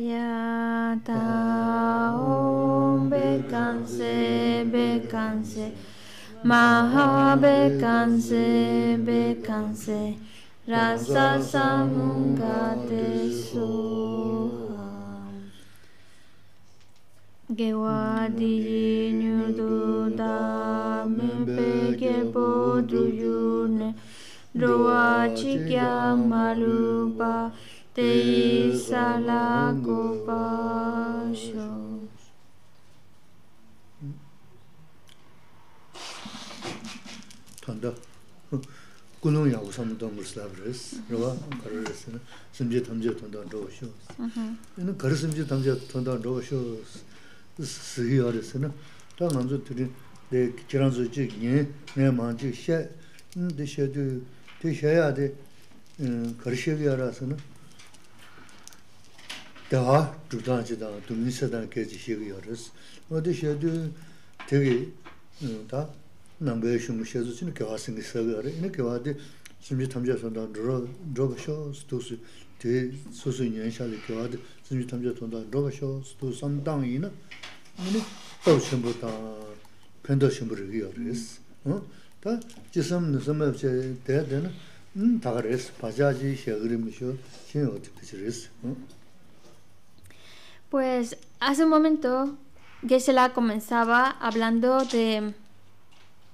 Ayata Om Bekanse Bekanse Maha Bekanse Bekanse Rasa Samungate Soha Gewadi Nyurdu Dame Peke Bodru Yurne Chikya Malupa Malupa tanda kunung ya usam do muslab res rwa karar res ne simje tamje tanda do sho mhm ne kar simje tamje tanda do sho sigi ar res ne ta namzu tri de kiran zu ji ne 대화 주단지다 두미사단 계지 시기어스 어디 셔드 되게 다 남배 주무셔서 지는 개화 생기 서거래 이는 개화데 심지 탐자선다 로 로쇼 스투스 대 소수 년샤데 심지 탐자선다 로쇼 스투 삼당이나 아니 또 전부다 팬더 심부를 위어스 어다 지섬 느섬에 대대는 음 다가레스 바자지 셔그림쇼 신어 어떻게 지레스 어 Pues hace un momento Gisela comenzaba hablando de,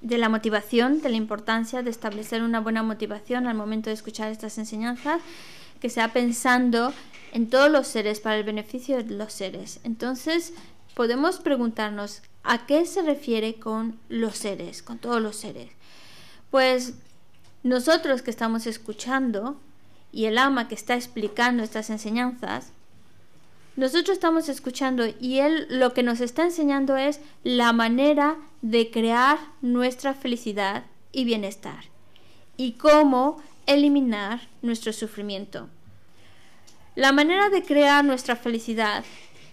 de la motivación, de la importancia de establecer una buena motivación al momento de escuchar estas enseñanzas, que sea pensando en todos los seres, para el beneficio de los seres. Entonces, podemos preguntarnos, ¿a qué se refiere con los seres, con todos los seres? Pues nosotros que estamos escuchando y el ama que está explicando estas enseñanzas, nosotros estamos escuchando y él lo que nos está enseñando es la manera de crear nuestra felicidad y bienestar y cómo eliminar nuestro sufrimiento. La manera de crear nuestra felicidad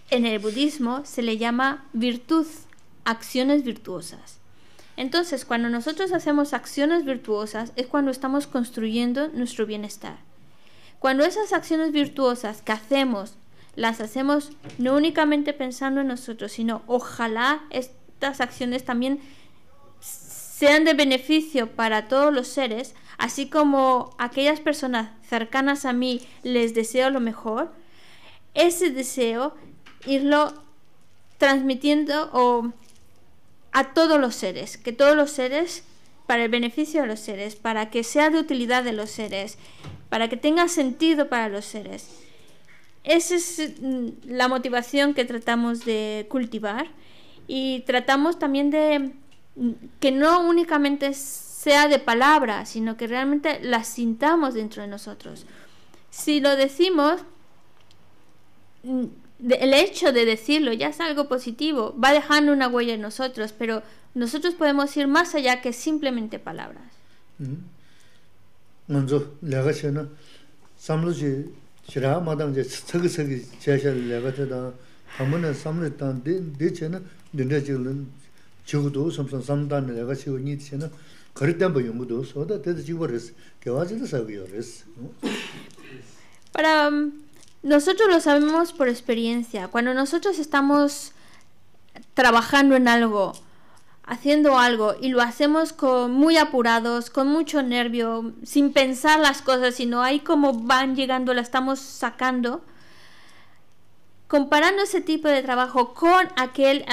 en el budismo se le llama virtud, acciones virtuosas. Entonces, cuando nosotros hacemos acciones virtuosas es cuando estamos construyendo nuestro bienestar. Cuando esas acciones virtuosas que hacemos las hacemos no únicamente pensando en nosotros, sino ojalá estas acciones también sean de beneficio para todos los seres, así como aquellas personas cercanas a mí les deseo lo mejor, ese deseo irlo transmitiendo a todos los seres, que todos los seres, para el beneficio de los seres, para que sea de utilidad de los seres, para que tenga sentido para los seres. Esa es mm, la motivación que tratamos de cultivar y tratamos también de mm, que no únicamente sea de palabras sino que realmente las sintamos dentro de nosotros. Si lo decimos, mm, el hecho de decirlo ya es algo positivo, va dejando una huella en nosotros, pero nosotros podemos ir más allá que simplemente palabras. Para um, nosotros lo sabemos por experiencia. Cuando nosotros estamos trabajando en algo, haciendo algo y lo hacemos con muy apurados, con mucho nervio, sin pensar las cosas, sino ahí como van llegando, la estamos sacando. Comparando ese tipo de trabajo con aquel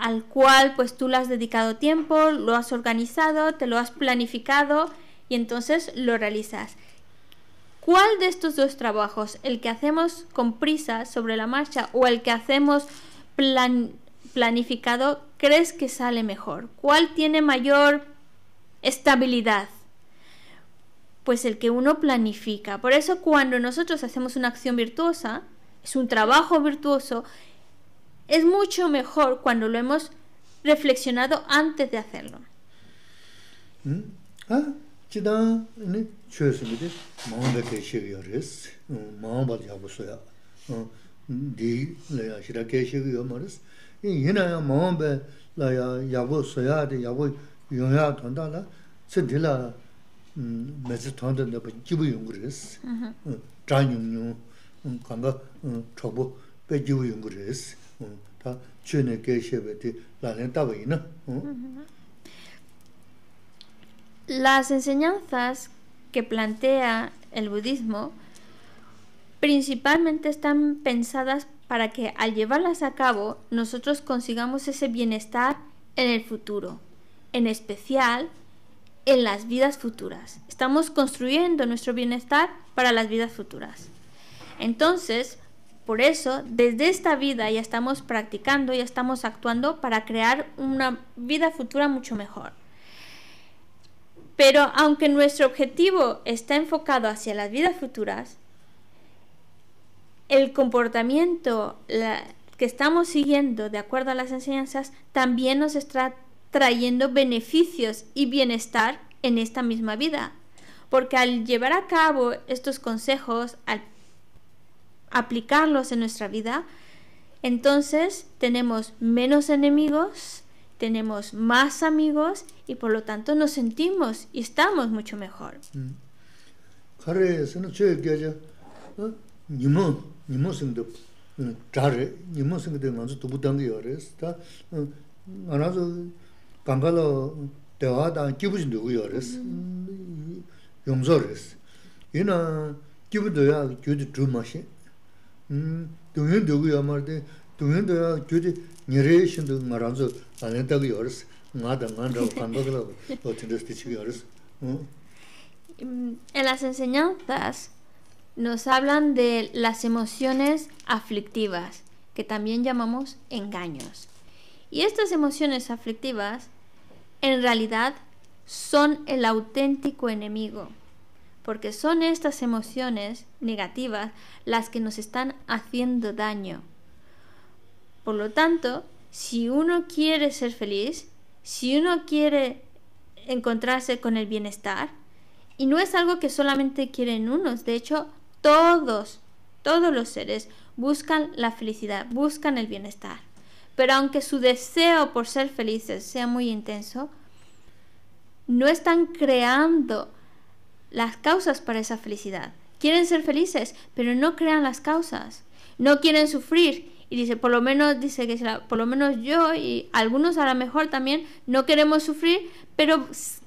al, cual pues tú le has dedicado tiempo, lo has organizado, te lo has planificado y entonces lo realizas. ¿Cuál de estos dos trabajos, el que hacemos con prisa sobre la marcha o el que hacemos plan planificado crees que sale mejor? ¿Cuál tiene mayor estabilidad? Pues el que uno planifica. Por eso cuando nosotros hacemos una acción virtuosa, es un trabajo virtuoso, es mucho mejor cuando lo hemos reflexionado antes de hacerlo. ¿Mm? Ah, yīnā yā māwān bē la yavo soyade yavo yāgu yōngyā tōndā lā, de tē lā mē sī tōndā nā bā jibu un rēs, chā yōng yōng, kāngā jibu yōngu rēs, tā chū Las enseñanzas que plantea el budismo principalmente están pensadas para que al llevarlas a cabo nosotros consigamos ese bienestar en el futuro, en especial en las vidas futuras. Estamos construyendo nuestro bienestar para las vidas futuras. Entonces, por eso, desde esta vida ya estamos practicando, ya estamos actuando para crear una vida futura mucho mejor. Pero aunque nuestro objetivo está enfocado hacia las vidas futuras, el comportamiento que estamos siguiendo de acuerdo a las enseñanzas también nos está trayendo beneficios y bienestar en esta misma vida. Porque al llevar a cabo estos consejos, al aplicarlos en nuestra vida, entonces tenemos menos enemigos, tenemos más amigos y por lo tanto nos sentimos y estamos mucho mejor. Mm. 님 무슨 더잘님 무슨 그 남자도 도부 당도 여르스 다 안아서 강가로 대화다 끼부진도 우여르스 용저르스 이거 끼부도야 규즈 트루마시 음 너현 넣어야 말데 너현도야 규지 녀르신도 말라서 안 했다고 여르스 맞아 만들어 강가로 저친데 스티치가 여르스 음 엘라 선생님 다스 nos hablan de las emociones aflictivas, que también llamamos engaños. Y estas emociones aflictivas, en realidad, son el auténtico enemigo, porque son estas emociones negativas las que nos están haciendo daño. Por lo tanto, si uno quiere ser feliz, si uno quiere encontrarse con el bienestar, y no es algo que solamente quieren unos, de hecho, todos, todos los seres buscan la felicidad, buscan el bienestar. Pero aunque su deseo por ser felices sea muy intenso, no están creando las causas para esa felicidad. Quieren ser felices, pero no crean las causas. No quieren sufrir. Y dice, por lo menos, dice que por lo menos yo y algunos a lo mejor también no queremos sufrir, pero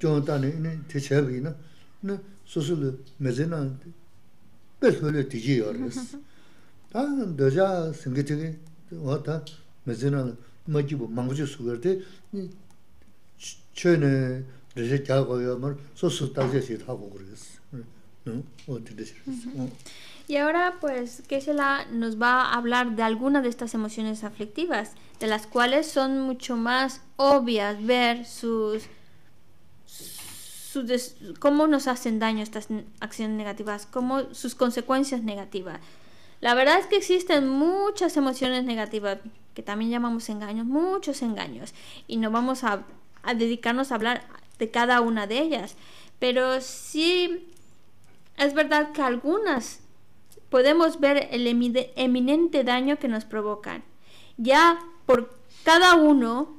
chōng tāne tē chēbi na, na sōsō lō mēzē na bē sō lō tījī yō rēs. Tā dōjā sēngi tēki wā tā mēzē na mā jībō māngu chī sō gār tē, chē nē rēzē kia gō yō mā tā jē tā rēs. Y ahora, pues, Kesela nos va a hablar de alguna de estas emociones aflictivas, de las cuales son mucho más obvias ver sus cómo nos hacen daño estas acciones negativas, cómo sus consecuencias negativas. La verdad es que existen muchas emociones negativas, que también llamamos engaños, muchos engaños, y no vamos a dedicarnos a hablar de cada una de ellas, pero sí es verdad que algunas podemos ver el eminente daño que nos provocan. Ya por cada uno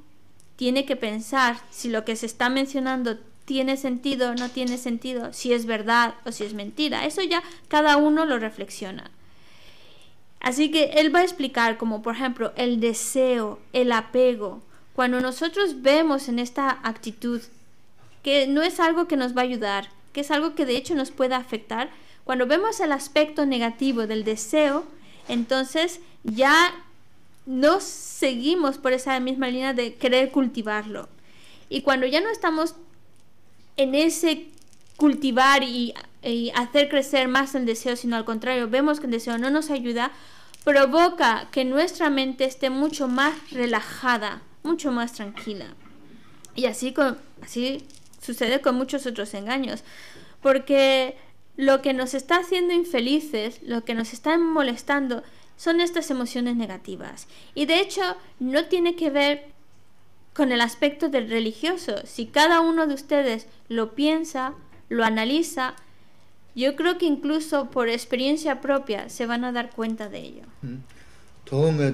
tiene que pensar si lo que se está mencionando tiene sentido, no tiene sentido, si es verdad o si es mentira. Eso ya cada uno lo reflexiona. Así que él va a explicar como por ejemplo el deseo, el apego. Cuando nosotros vemos en esta actitud que no es algo que nos va a ayudar, que es algo que de hecho nos puede afectar, cuando vemos el aspecto negativo del deseo, entonces ya no seguimos por esa misma línea de querer cultivarlo. Y cuando ya no estamos en ese cultivar y, hacer crecer más el deseo, sino al contrario, vemos que el deseo no nos ayuda, provoca que nuestra mente esté mucho más relajada, mucho más tranquila. Y así, con, así sucede con muchos otros engaños, porque lo que nos está haciendo infelices, lo que nos está molestando, son estas emociones negativas. Y de hecho, no tiene que ver con el aspecto del religioso. Si cada uno de ustedes lo piensa, lo analiza, yo creo que incluso por experiencia propia se van a dar cuenta de ello. Mm.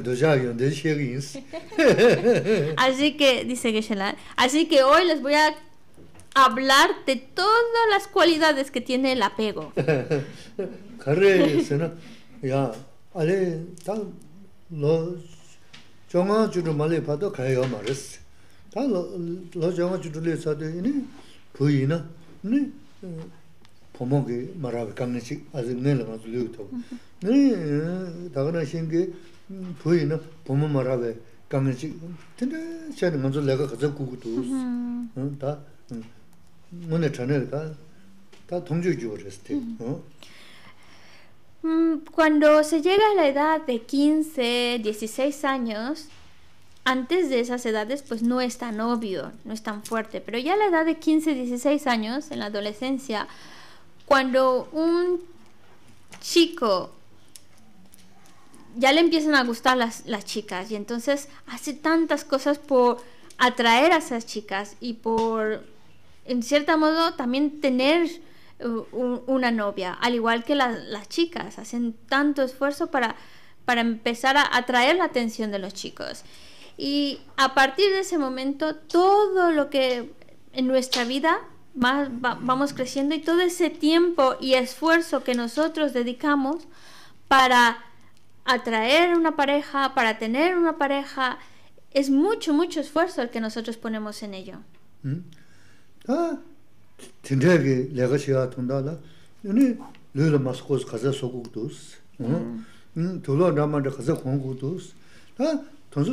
así que, dice geshe así que hoy les voy a hablar de todas las cualidades que tiene el apego. tā lā jāngā chū tū lé sā tē yīni pū yī na nī pō mō kī mā rā bī kāng nī chī āzi ngē lā mā tū lé wī tō nī tā kā cuando se llega a la edad de 15, 16 años antes de esas edades pues no es tan obvio, no es tan fuerte, pero ya a la edad de 15, 16 años, en la adolescencia, cuando un chico ya le empiezan a gustar las, chicas y entonces hace tantas cosas por atraer a esas chicas y por, en cierto modo, también tener una novia, al igual que las chicas, hacen tanto esfuerzo para, para empezar a atraer la atención de los chicos. Y a partir de ese momento, todo lo que en nuestra vida vamos creciendo y todo ese tiempo y esfuerzo que nosotros dedicamos para atraer una pareja, para tener una pareja, es mucho, mucho esfuerzo el que nosotros ponemos en ello. ¿Mm? Ah, y no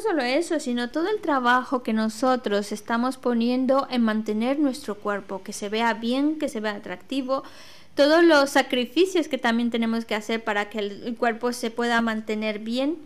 solo eso, sino todo el trabajo que nosotros estamos poniendo en mantener nuestro cuerpo, que se vea bien, que se vea atractivo, todos los sacrificios que también tenemos que hacer para que el, cuerpo se pueda mantener bien,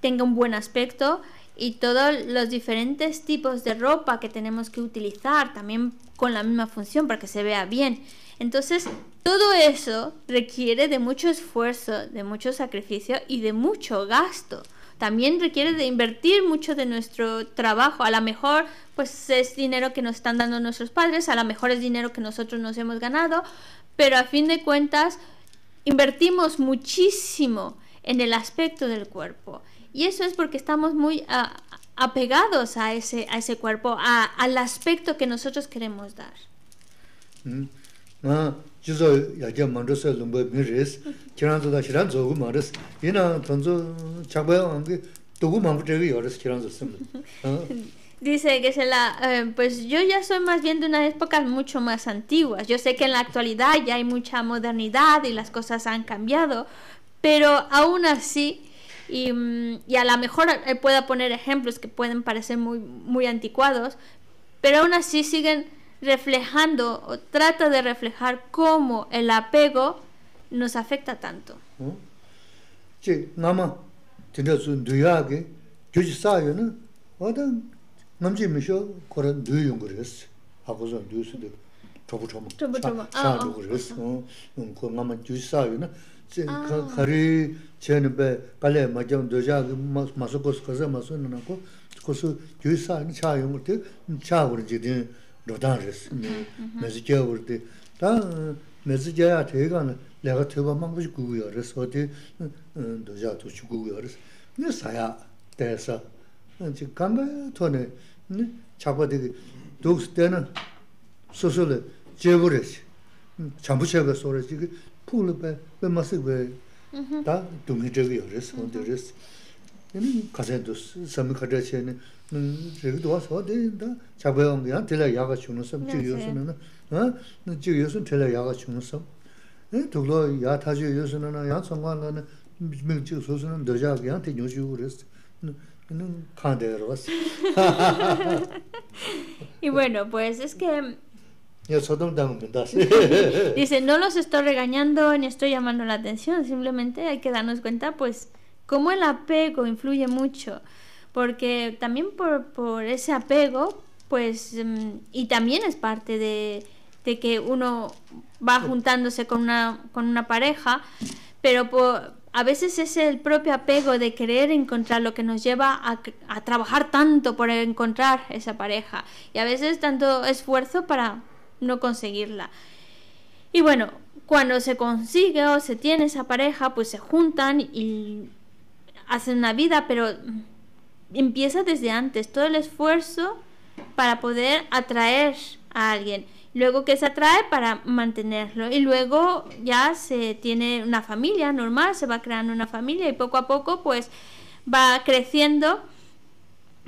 tenga un buen aspecto y todos los diferentes tipos de ropa que tenemos que utilizar también con la misma función para que se vea bien. Entonces, todo eso requiere de mucho esfuerzo, de mucho sacrificio y de mucho gasto. También requiere de invertir mucho de nuestro trabajo. A lo mejor, pues es dinero que nos están dando nuestros padres, a lo mejor es dinero que nosotros nos hemos ganado, pero a fin de cuentas invertimos muchísimo en el aspecto del cuerpo. Y eso es porque estamos muy ah, apegados a ese, a ese cuerpo, a, al aspecto que nosotros queremos dar. Dice que se la... Eh, pues yo ya soy más bien de unas épocas mucho más antiguas. Yo sé que en la actualidad ya hay mucha modernidad y las cosas han cambiado, pero aún así... Y, mm, a lo mejor eh, pueda poner ejemplos que pueden parecer muy, muy anticuados, pero aún así siguen reflejando o trata de reflejar cómo el apego nos afecta tanto. ¿Mm? Sí, mamá, un que yo ya sabía, ¿no? namchi misho kore dui yungu res, haku zon dui su de chobu chobu, chan yungu res, kore ngama dui sayo na, kari chen be kale majam doja maso kosu kaza maso na nako, kosu dui sayo na cha yungu te, cha uru jidin rodan res, mezi kia uru te, ta gugu ya res, gugu ya res, saya, chapa digi duksu 때는 susuli jebure si, chambu chebe sore 풀을 puli be, be masik be, da dungi jebi yore si, onde yore si. Yini 된다 dus, sami kada 야가 jebi duwa sawa digi, da chapa yongi yan tila yaga chungu sam, jiga yosu nana, jiga yosu ya y bueno, pues es que... Dice, no los estoy regañando ni estoy llamando la atención, simplemente hay que darnos cuenta, pues, cómo el apego influye mucho, porque también por, ese apego, pues, mm, y también es parte de, de que uno va juntándose con una, con una pareja, pero por a veces es el propio apego de querer encontrar lo que nos lleva a, trabajar tanto por encontrar esa pareja y a veces tanto esfuerzo para no conseguirla. Y bueno, cuando se consigue o se tiene esa pareja, pues se juntan y hacen una vida, pero empieza desde antes todo el esfuerzo para poder atraer a alguien luego que se atrae para mantenerlo y luego ya se tiene una familia normal, se va creando una familia y poco a poco pues va creciendo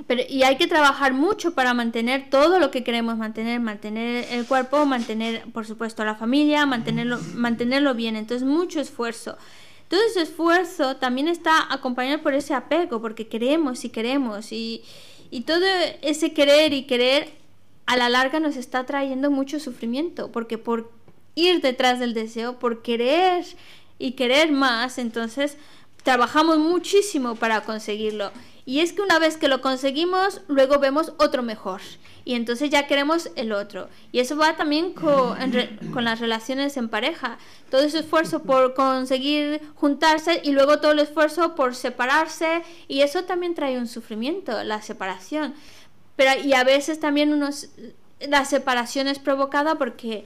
pero, y hay que trabajar mucho para mantener todo lo que queremos mantener, mantener el cuerpo, mantener por supuesto la familia, mantenerlo, mantenerlo bien, entonces mucho esfuerzo. Todo ese esfuerzo también está acompañado por ese apego, porque queremos y queremos y, y todo ese querer y querer a la larga nos está trayendo mucho sufrimiento, porque por ir detrás del deseo, por querer y querer más, entonces trabajamos muchísimo para conseguirlo. Y es que una vez que lo conseguimos, luego vemos otro mejor. Y entonces ya queremos el otro. Y eso va también con, las relaciones en pareja. Todo ese esfuerzo por conseguir juntarse y luego todo el esfuerzo por separarse. Y eso también trae un sufrimiento, la separación. Pero y a veces también unos la separación es provocada porque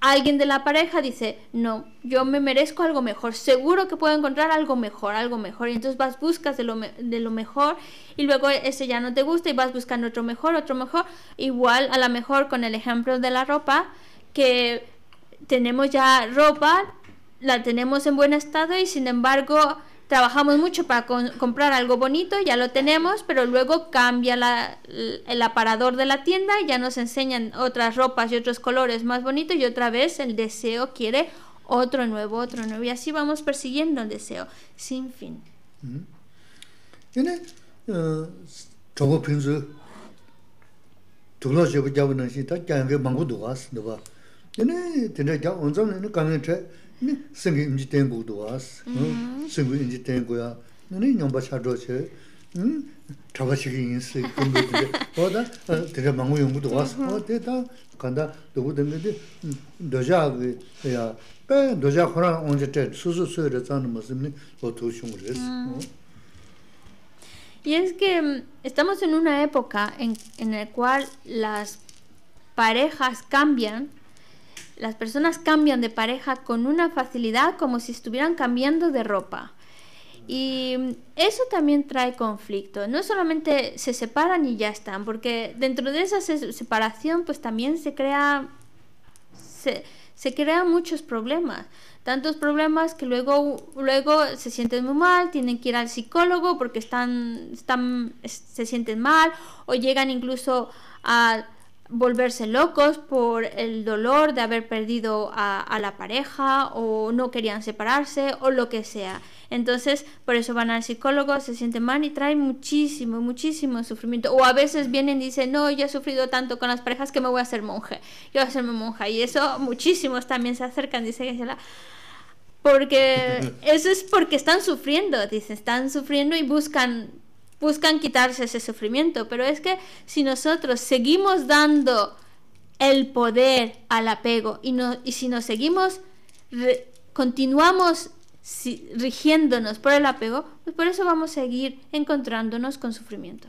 alguien de la pareja dice, no, yo me merezco algo mejor, seguro que puedo encontrar algo mejor, algo mejor. Y entonces vas, buscas de lo, de lo mejor y luego ese ya no te gusta y vas buscando otro mejor, otro mejor. Igual a lo mejor con el ejemplo de la ropa, que tenemos ya ropa, la tenemos en buen estado y sin embargo trabajamos mucho para comprar algo bonito, ya lo tenemos, pero luego cambia el aparador de la tienda, y ya nos enseñan otras ropas y otros colores más bonitos y otra vez el deseo quiere otro nuevo, otro nuevo y así vamos persiguiendo el deseo sin fin. Mm-hmm. E, 생기 인지 땡고도 왔어. 응. 생기 인지 땡고야. 너는 넘버 찾어체. 응. 잡아치기 인스 있고. 뭐다? 내가 망고 왔어. 어 간다. 너도 됐는데. 도자기 해야. 배 도자 언제 때 수수 수요를 짜는 모습이 보통쇼를 했어. 어. Y es que estamos en una época en en la cual las parejas cambian Las personas cambian de pareja con una facilidad como si estuvieran cambiando de ropa. Y eso también trae conflicto. No solamente se separan y ya están, porque dentro de esa separación pues también se crea... Se, se crean muchos problemas. Tantos problemas que luego, luego se sienten muy mal, tienen que ir al psicólogo porque están, están, se sienten mal o llegan incluso a volverse locos por el dolor de haber perdido a, la pareja o no querían separarse o lo que sea. Entonces, por eso van al psicólogo, se sienten mal y traen muchísimo, muchísimo sufrimiento. O a veces vienen y dicen, no, yo he sufrido tanto con las parejas que me voy a hacer monje. Yo voy a hacerme monja. Y eso muchísimos también se acercan, dice Gensela. porque eso es porque están sufriendo, dicen, están sufriendo y buscan buscan quitarse ese sufrimiento, pero es que si nosotros seguimos dando el poder al apego y, y si nos seguimos, continuamos rigiéndonos por el apego, pues por eso vamos a seguir encontrándonos con sufrimiento.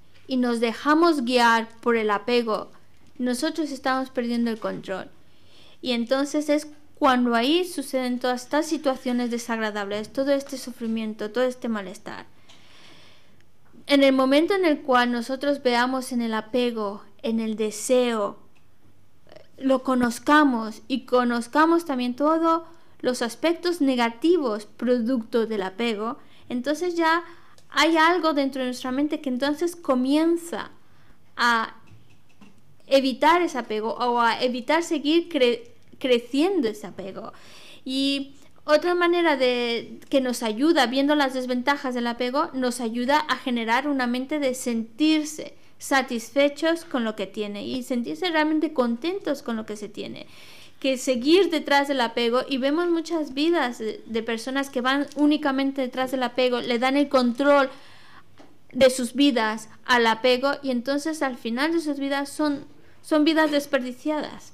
y nos dejamos guiar por el apego, nosotros estamos perdiendo el control. Y entonces es cuando ahí suceden todas estas situaciones desagradables, todo este sufrimiento, todo este malestar. En el momento en el cual nosotros veamos en el apego, en el deseo, lo conozcamos y conozcamos también todos los aspectos negativos producto del apego, entonces ya hay algo dentro de nuestra mente que entonces comienza a evitar ese apego o a evitar seguir creciendo ese apego. Y otra manera de que nos ayuda, viendo las desventajas del apego, nos ayuda a generar una mente de sentirse satisfechos con lo que tiene y sentirse realmente contentos con lo que se tiene que seguir detrás del apego y vemos muchas vidas de, personas que van únicamente detrás del apego, le dan el control de sus vidas al apego y entonces al final de sus vidas son, son vidas desperdiciadas.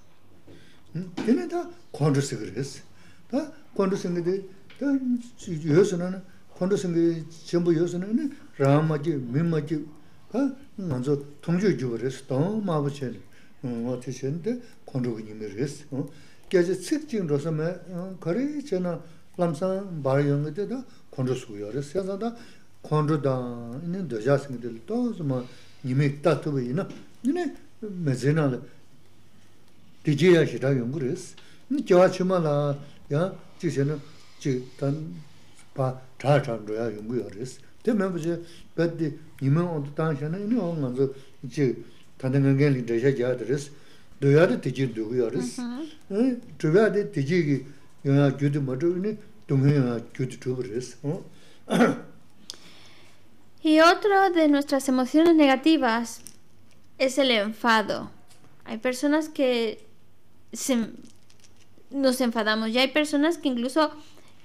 wā tī shēn tē kondru ku nīmi rīs, kia jī tsīk jīng rōsa mē karī chē na lamsān bārī yōngi tē tā kondru sūyō rīs, yā sā tā kondru dā nī dā yā dā yā sīng tē lī tō sī ma nīmi tā tūba kia Y otro de nuestras emociones negativas es el enfado. Hay personas que nos enfadamos y hay personas que incluso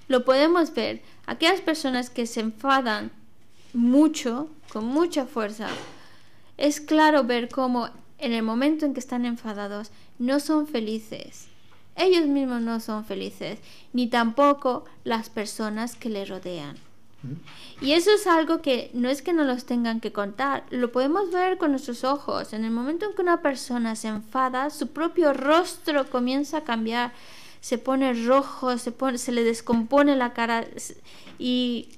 lo podemos ver. Aquellas personas que se enfadan mucho, con mucha fuerza, es claro ver cómo en el momento en que están enfadados no son felices. Ellos mismos no son felices, ni tampoco las personas que les rodean. Y eso es algo que no es que no los tengan que contar, lo podemos ver con nuestros ojos. En el momento en que una persona se enfada, su propio rostro comienza a cambiar, se pone rojo, se, se le descompone la cara y,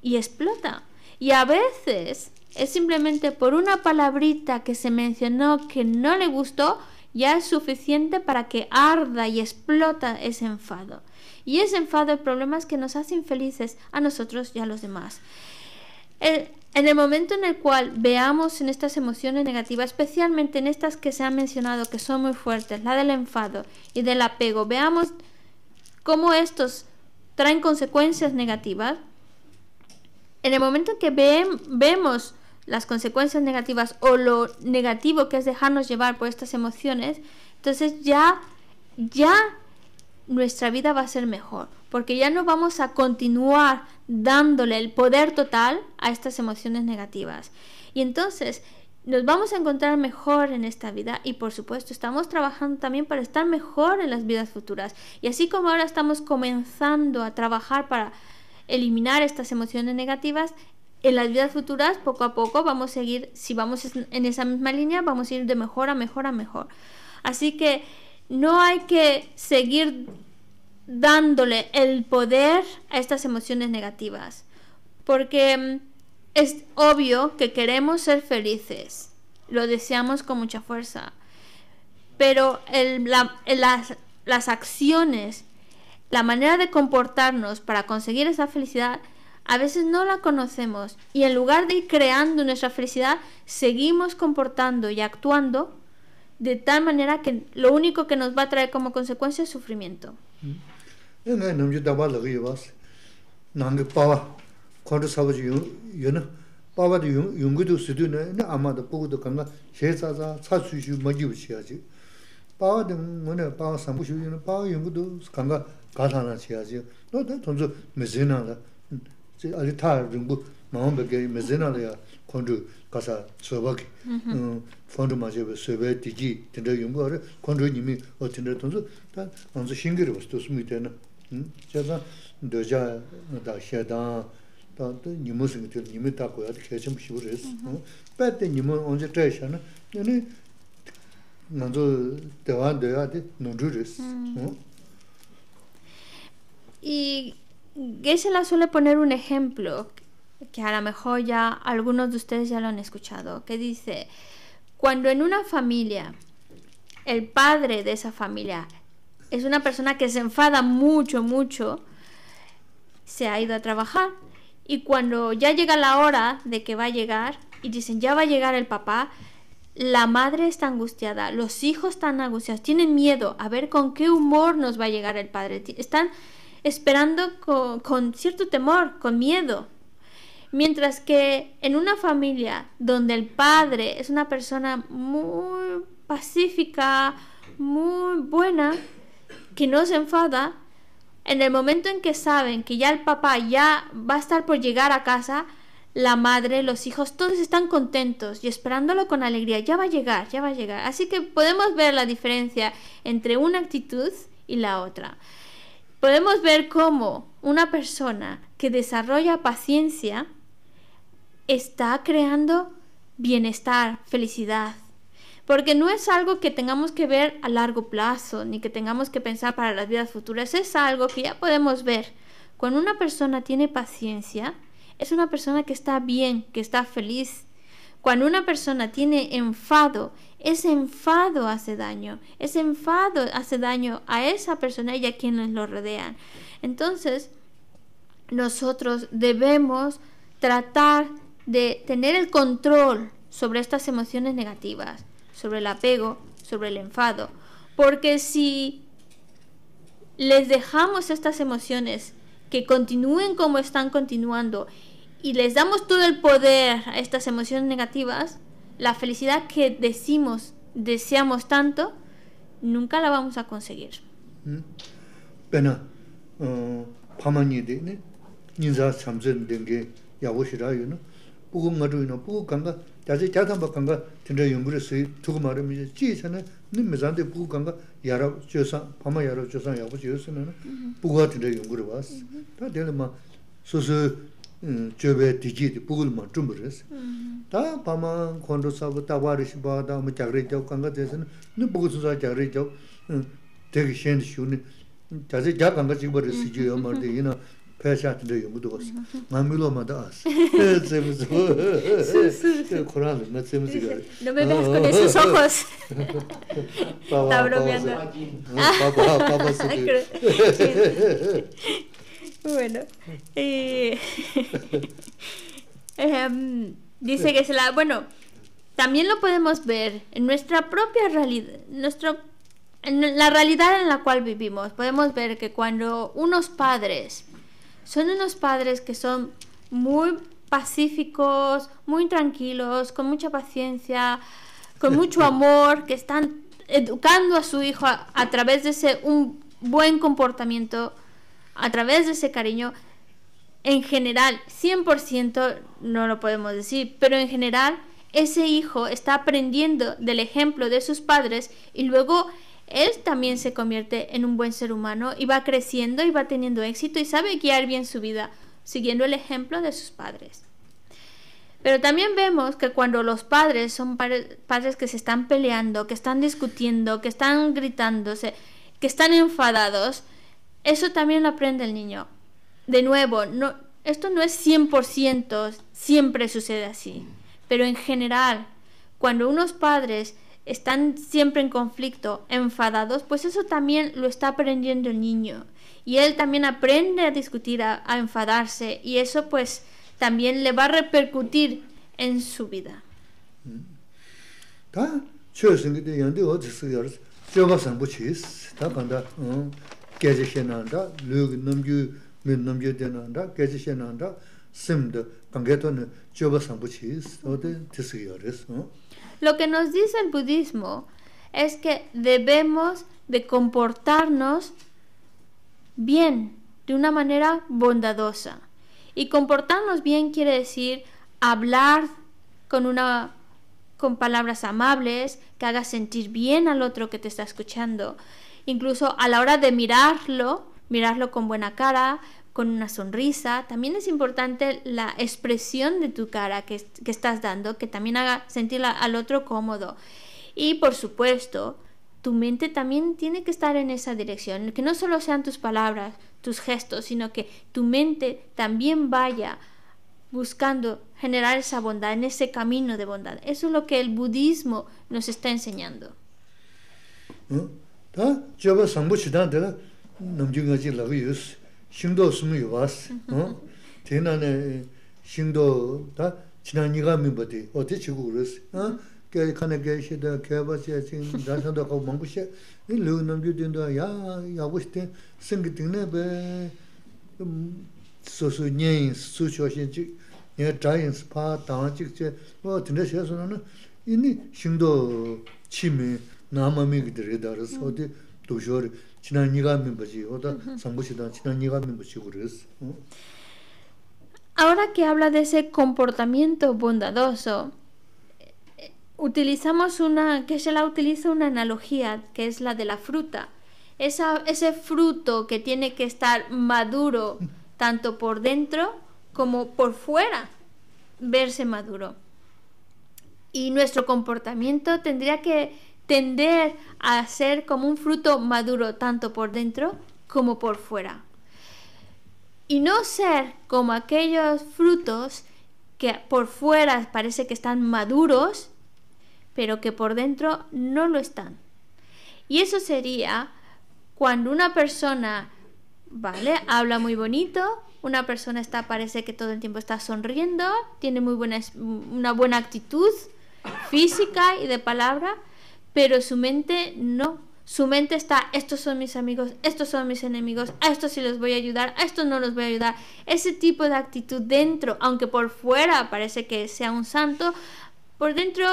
y explota. Y a veces es simplemente por una palabrita que se mencionó que no le gustó, ya es suficiente para que arda y explota ese enfado. Y ese enfado, es problema que nos hacen infelices a nosotros y a los demás. en el momento en el cual veamos en estas emociones negativas, especialmente en estas que se han mencionado que son muy fuertes, la del enfado y del apego, veamos cómo estos traen consecuencias negativas, en el momento en que ve, vemos las consecuencias negativas o lo negativo que es dejarnos llevar por estas emociones, entonces ya, ya nuestra vida va a ser mejor, porque ya no vamos a continuar dándole el poder total a estas emociones negativas. Y entonces nos vamos a encontrar mejor en esta vida y por supuesto estamos trabajando también para estar mejor en las vidas futuras. Y así como ahora estamos comenzando a trabajar para eliminar estas emociones negativas, en las vidas futuras, poco a poco, vamos a seguir, si vamos en esa misma línea, vamos a ir de mejor a mejor a mejor. Así que no hay que seguir dándole el poder a estas emociones negativas, porque mm, es obvio que queremos ser felices, lo deseamos con mucha fuerza, pero las, las acciones la manera de comportarnos para conseguir esa felicidad a veces no la conocemos y en lugar de ir creando nuestra felicidad, seguimos comportando y actuando de tal manera que lo único que nos va a traer como consecuencia es sufrimiento. Mm. 가산한 시야지 너도 돈도 메제나라 제 알타 링부 마음베게 메제나라야 콘두 가사 서박 음 콘두 마제베 서베 디지 딘데 용거를 콘두 님이 어딘데 다 먼저 신경을 벗어 숨이 음 제가 너자 나다 해다 다또 님을 생각해 님이 다 거야 계속 쉬고 빼때 님은 언제 때셔는 얘는 먼저 대화 대화 돼 Y Geisela suele poner un ejemplo que a lo mejor ya algunos de ustedes ya lo han escuchado, que dice, cuando en una familia el padre de esa familia es una persona que se enfada mucho, mucho, se ha ido a trabajar y cuando ya llega la hora de que va a llegar y dicen, ya va a llegar el papá, la madre está angustiada, los hijos están angustiados, tienen miedo a ver con qué humor nos va a llegar el padre, están esperando con, cierto temor, con miedo. Mientras que en una familia donde el padre es una persona muy pacífica, muy buena, que no se enfada, en el momento en que saben que ya el papá ya va a estar por llegar a casa, la madre, los hijos, todos están contentos y esperándolo con alegría. Ya va a llegar, ya va a llegar. Así que podemos ver la diferencia entre una actitud y la otra podemos ver cómo una persona que desarrolla paciencia está creando bienestar, felicidad. Porque no es algo que tengamos que ver a largo plazo, ni que tengamos que pensar para las vidas futuras, es algo que ya podemos ver. Cuando una persona tiene paciencia, es una persona que está bien, que está feliz, cuando una persona tiene enfado, ese enfado hace daño, ese enfado hace daño a esa persona y a quienes lo rodean. Entonces, nosotros debemos tratar de tener el control sobre estas emociones negativas, sobre el apego, sobre el enfado, porque si les dejamos estas emociones que continúen como están continuando y les damos todo el poder a estas emociones negativas, la felicidad que decimos deseamos tanto, nunca la vamos a conseguir. Bueno, chobe diji di bugul ma chumbu resi. Da mm-hmm. pama kondo sabu da wari shiba da ma chagri jau kanga desi na nu bugul sunsa chagri jau degi mm, shen di shiu ni chazi ja kanga chigba resi ji yo mar di ina ojos. Bueno. Eh, em, dice que se la... Bueno, también lo podemos ver en nuestra propia realidad, nuestro, en la realidad en la cual vivimos. Podemos ver que cuando unos padres son unos padres que son muy pacíficos, muy tranquilos, con mucha paciencia, con mucho amor, que están educando a su hijo a, través de ese un buen comportamiento, a través de ese cariño, en general, 100% no lo podemos decir, pero en general ese hijo está aprendiendo del ejemplo de sus padres y luego él también se convierte en un buen ser humano y va creciendo y va teniendo éxito y sabe guiar bien su vida, siguiendo el ejemplo de sus padres. Pero también vemos que cuando los padres son padres que se están peleando, que están discutiendo, que están gritándose, que están enfadados, eso también lo aprende el niño. De nuevo, no, esto no es 100%, siempre sucede así, pero en general, cuando unos padres están siempre en conflicto, enfadados, pues eso también lo está aprendiendo el niño. Y él también aprende a discutir, a, a enfadarse, y eso pues también le va a repercutir en su vida. Lo que nos dice el budismo es que debemos de comportarnos bien, de una manera bondadosa. Y comportarnos bien quiere decir hablar con una con palabras amables, que hagas sentir bien al otro que te está escuchando, Incluso a la hora de mirarlo, mirarlo con buena cara, con una sonrisa. También es importante la expresión de tu cara que, estás dando, que también haga sentir al otro cómodo. Y por supuesto, tu mente también tiene que estar en esa dirección, que no solo sean tus palabras, tus gestos, sino que tu mente también vaya buscando generar esa bondad, en ese camino de bondad. Eso es lo que el budismo nos está enseñando. Mm. 다 저거 상부 시단들 넘중하지 러비스 신도 숨이 와스 어 대난에 신도 다 지난 니가 멤버디 어디 지고 그랬어 어 그게 칸에 계시다 개바시야 지금 나선도 거 먹고시 이 르는 야 야고 싶대 생기 등네 베 소소 녀인 수초신지 예파 당직제 뭐 드네 이니 치미 Ahora que habla de ese comportamiento bondadoso, utilizamos una, que se la utiliza una analogía, que es la de la fruta. ese fruto que tiene que estar maduro tanto por dentro como por fuera, verse maduro. Y nuestro comportamiento tendría que tender a ser como un fruto maduro tanto por dentro como por fuera. Y no ser como aquellos frutos que por fuera parece que están maduros, pero que por dentro no lo están. Y eso sería cuando una persona, ¿vale? Habla muy bonito, una persona está, parece que todo el tiempo está sonriendo, tiene muy una buena actitud física y de palabra, pero su mente no. Su mente está, estos son mis amigos, estos son mis enemigos, a estos sí los voy a ayudar, a estos no los voy a ayudar. Ese tipo de actitud dentro, aunque por fuera parece que sea un santo, por dentro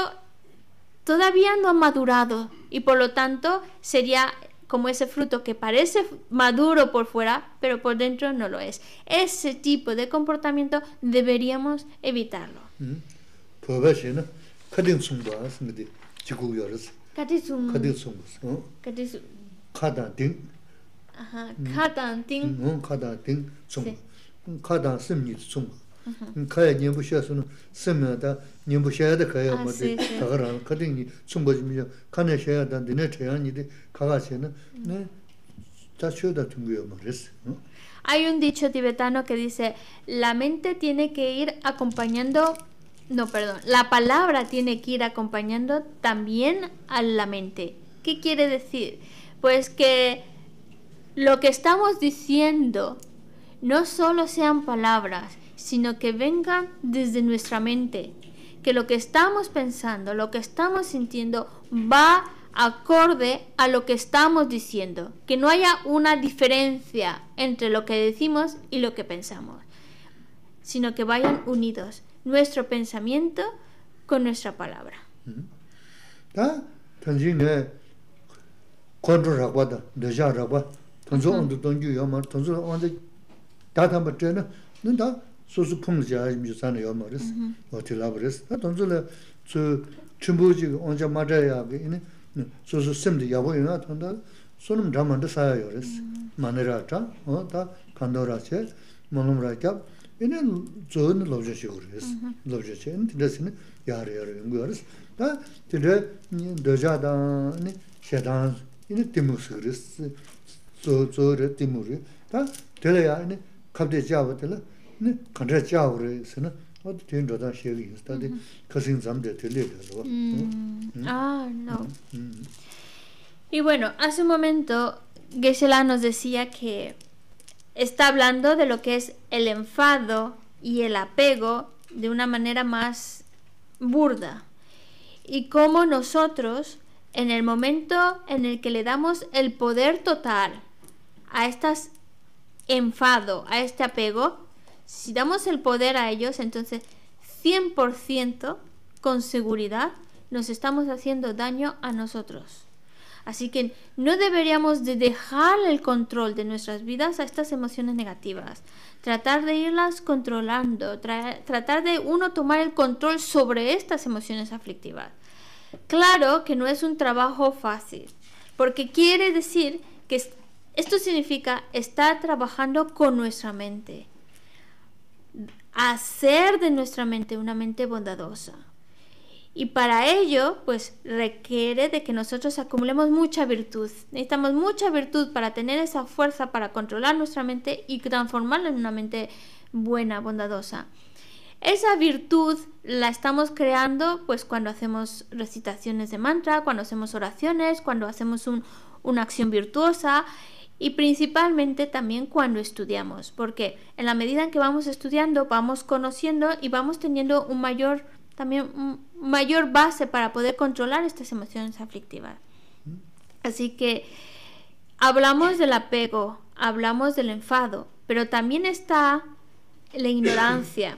todavía no ha madurado y por lo tanto sería como ese fruto que parece maduro por fuera, pero por dentro no lo es. Ese tipo de comportamiento deberíamos evitarlo. Mm-hmm. Hay un dicho tibetano que dice, la mente tiene que ir acompañando no, perdón. La palabra tiene que ir acompañando también a la mente. ¿Qué quiere decir? Pues que lo que estamos diciendo no solo sean palabras, sino que vengan desde nuestra mente. Que lo que estamos pensando, lo que estamos sintiendo va acorde a lo que estamos diciendo. Que no haya una diferencia entre lo que decimos y lo que pensamos, sino que vayan unidos. nuestro pensamiento con nuestra palabra. ¿Ta? Tanji ne kondro rakwa da deja rakwa. Tanzo ondo tonju yo mar tanzo onde ta ta ma tena no da so su pum ja im ju res. Ta tanzo le tsu chimbu ji on ja ma ja ya ge ne so su sem res. Manera ta o ta kandora che monum ra ene zoon lobzhe shigurigis, lobzhe che, ene tindasini yari yari yungurigis. Da tindre dojaadani shedan, ene timusigurigis, zoore timurigis. Da tila ya ene kabde java tila, ene kandre java rigis, ene oda tindro dhan shigurigis, da di mm-hmm. mm. Mm. Ah, no. Mm. Y bueno, hace un momento, Gesela decía que está hablando de lo que es el enfado y el apego de una manera más burda. Y cómo nosotros, en el momento en el que le damos el poder total a estas enfado, a este apego, si damos el poder a ellos, entonces 100% con seguridad nos estamos haciendo daño a nosotros. Así que no deberíamos dejar el control de nuestras vidas a estas emociones negativas. Tratar de irlas controlando, tratar de uno tomar el control sobre estas emociones aflictivas. Claro que no es un trabajo fácil, porque quiere decir que esto significa estar trabajando con nuestra mente, hacer de nuestra mente una mente bondadosa, y para ello, pues requiere de que nosotros acumulemos mucha virtud. Necesitamos mucha virtud para tener esa fuerza para controlar nuestra mente y transformarla en una mente buena, bondadosa. Esa virtud la estamos creando pues cuando hacemos recitaciones de mantra, cuando hacemos oraciones, cuando hacemos una acción virtuosa y principalmente también cuando estudiamos, porque en la medida en que vamos estudiando, vamos conociendo y vamos teniendo un mayor también mayor base para poder controlar estas emociones aflictivas. Mm. Así que hablamos del apego, hablamos del enfado, pero también está la ignorancia.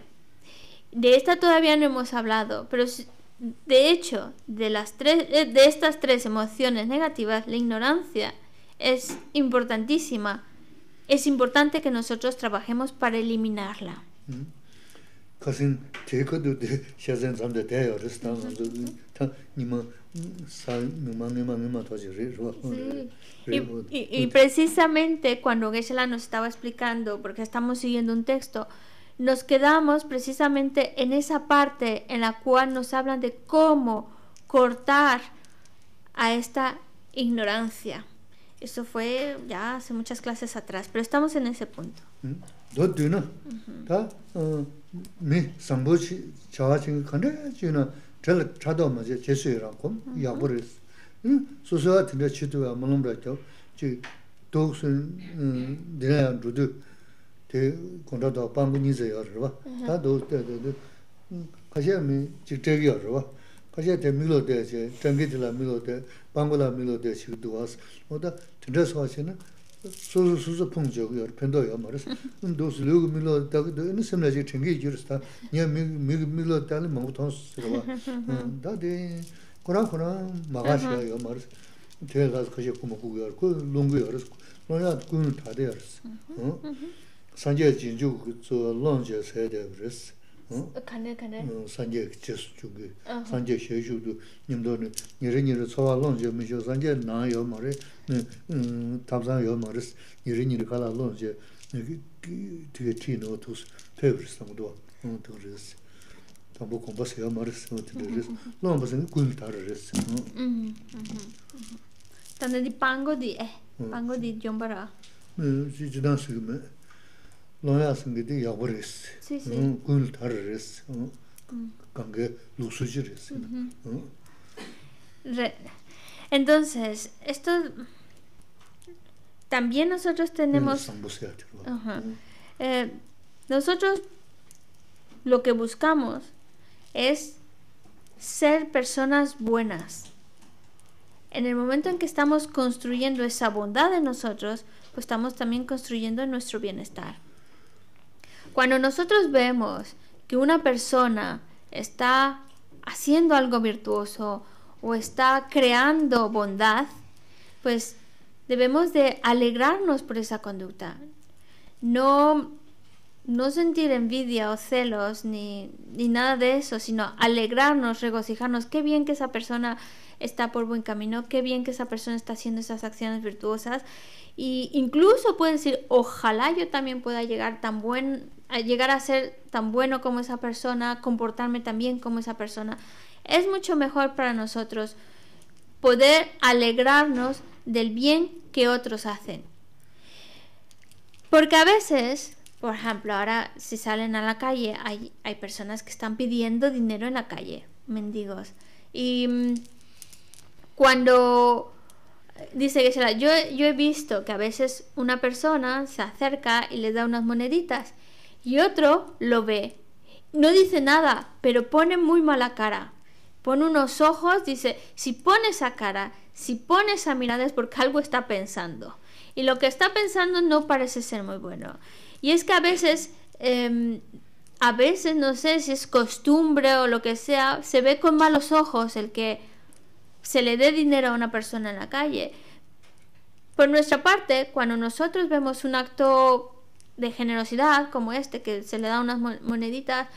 De esta todavía no hemos hablado, pero de hecho, de, las tres, eh, de estas tres emociones negativas, la ignorancia es importantísima. Es importante que nosotros trabajemos para eliminarla. Mm. Y, precisamente cuando geshe nos estaba explicando, porque estamos siguiendo un texto, nos quedamos precisamente en esa parte en la cual nos hablan de cómo cortar a esta ignorancia. Eso fue ya hace muchas clases atrás, pero estamos en ese punto. mī sāmbū chī chāvāchī ngī khantā yā chī yunā chādawā mā chī chēsū yā rā khuṋ, mm-hmm. yā bhurī sī. Sūsā yā tindā chī tūyā mūlaṅ rā yaw chī tōg sūn dīnā yā rūdhū, tī kōntā tawā pāṅgū nī ca yā rā wā, mm-hmm. tā 소소 소소 pōng chōgō yōr, pēndō yō mō rēs. Nō dō sō lōgō mīlō dāgō dō, nō sēm lā chīk chēngi yī rēs tā, nyā mīgō mīlō dā lī mōgō tōng sō rō wā. Dā dē, kōrā 산제 제스 주기 산제 셰슈도 님도는 니르니르 소알론 산제 음음에음 Entonces, esto también nosotros tenemos mm. eh, nosotros lo que buscamos es ser personas buenas. En el momento en que estamos construyendo esa bondad en nosotros, pues estamos también construyendo nuestro bienestar. Cuando nosotros vemos que una persona está haciendo algo virtuoso o está creando bondad, pues debemos de alegrarnos por esa conducta. No, no sentir envidia o celos ni, nada de eso, sino alegrarnos, regocijarnos. Qué bien que esa persona está por buen camino, qué bien que esa persona está haciendo esas acciones virtuosas. Y incluso pueden decir, ojalá yo también pueda llegar tan buen llegar a ser tan bueno como esa persona, comportarme tan bien como esa persona. Es mucho mejor para nosotros poder alegrarnos del bien que otros hacen. Porque a veces, por ejemplo, ahora si salen a la calle, hay, personas que están pidiendo dinero en la calle, mendigos. Y mm, cuando dice que yo, yo he visto que a veces una persona se acerca y le da unas moneditas y otro lo ve. No dice nada, pero pone muy mala cara. Pone unos ojos, dice, si pone esa cara, si pone esa mirada es porque algo está pensando. Y lo que está pensando no parece ser muy bueno. Y es que a veces, em, a veces, no sé si es costumbre o lo que sea, se ve con malos ojos el que se le dé dinero a una persona en la calle. Por nuestra parte, cuando nosotros vemos un acto de generosidad como este, que se le da unas moneditas,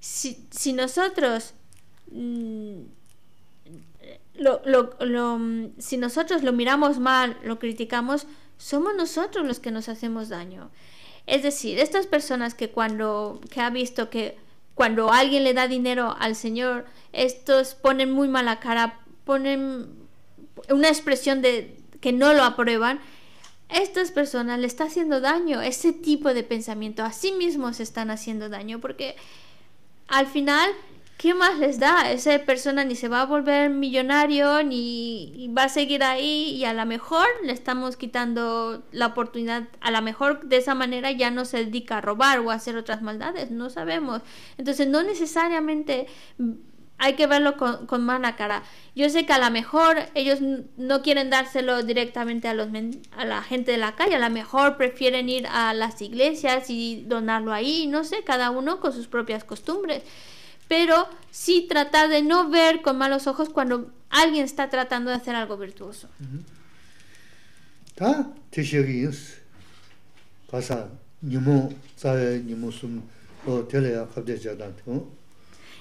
si, nosotros mm, lo, lo, mm, si nosotros lo miramos mal, lo criticamos, somos nosotros los que nos hacemos daño. Es decir, estas personas que cuando que ha visto que cuando alguien le da dinero al Señor, estos ponen muy mala cara, ponen una expresión de que no lo aprueban, estas personas le está haciendo daño, ese tipo de pensamiento, a sí mismos se están haciendo daño, porque al final, ¿qué más les da? Esa persona ni se va a volver millonario, ni va a seguir ahí y a lo mejor le estamos quitando la oportunidad, a lo mejor de esa manera ya no se dedica a robar o a hacer otras maldades, no sabemos. Entonces no necesariamente hay que verlo con, con mala cara. Yo sé que a lo mejor ellos no quieren dárselo directamente a, los a la gente de la calle, a lo mejor prefieren ir a las iglesias y donarlo ahí, no sé, cada uno con sus propias costumbres. Pero sí tratar de no ver con malos ojos cuando alguien está tratando de hacer algo virtuoso.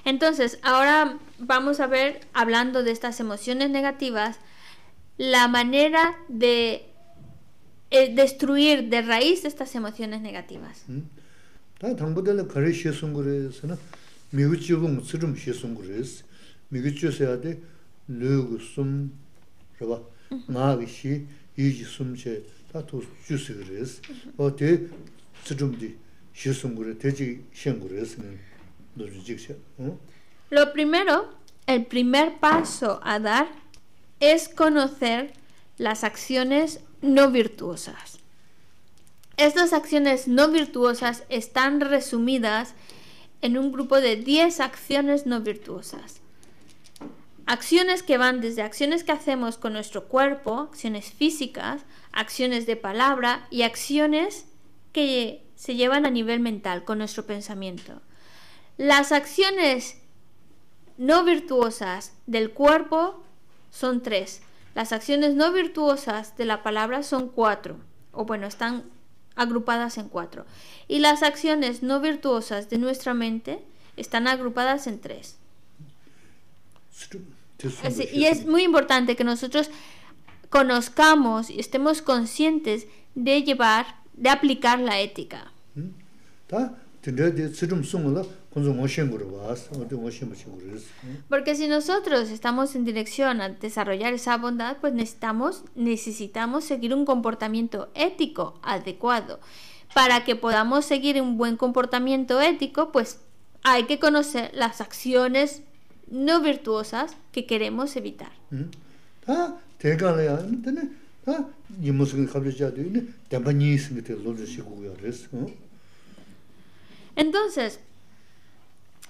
Entonces, ahora vamos a ver, hablando de estas emociones negativas, la manera de eh, destruir de raíz estas emociones negativas. ¿eh? Lo primero, el primer paso a dar es conocer las acciones no virtuosas. Estas acciones no virtuosas están resumidas en un grupo de 10 acciones no virtuosas. Acciones que van desde acciones que hacemos con nuestro cuerpo, acciones físicas, acciones de palabra y acciones que se llevan a nivel mental, con nuestro pensamiento. Las acciones no virtuosas del cuerpo son tres. Las acciones no virtuosas de la palabra son cuatro. O bueno, están agrupadas en cuatro. Y las acciones no virtuosas de nuestra mente están agrupadas en tres. y es muy importante que nosotros conozcamos y estemos conscientes de llevar, de aplicar la ética. ¿Mm? Porque si nosotros estamos en dirección a desarrollar esa bondad, pues necesitamos, necesitamos seguir un comportamiento ético adecuado. Para que podamos seguir un buen comportamiento ético, pues hay que conocer las acciones no virtuosas que queremos evitar. Entonces,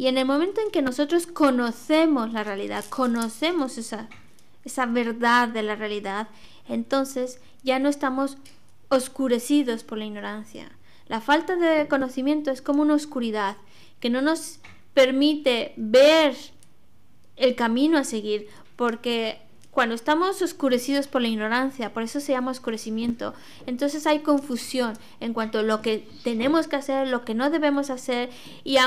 Y en el momento en que nosotros conocemos la realidad, conocemos esa, esa verdad de la realidad, entonces ya no estamos oscurecidos por la ignorancia. La falta de conocimiento es como una oscuridad que no nos permite ver el camino a seguir, porque cuando estamos oscurecidos por la ignorancia, por eso se llama oscurecimiento, entonces hay confusión en cuanto a lo que tenemos que hacer, lo que no debemos hacer, y,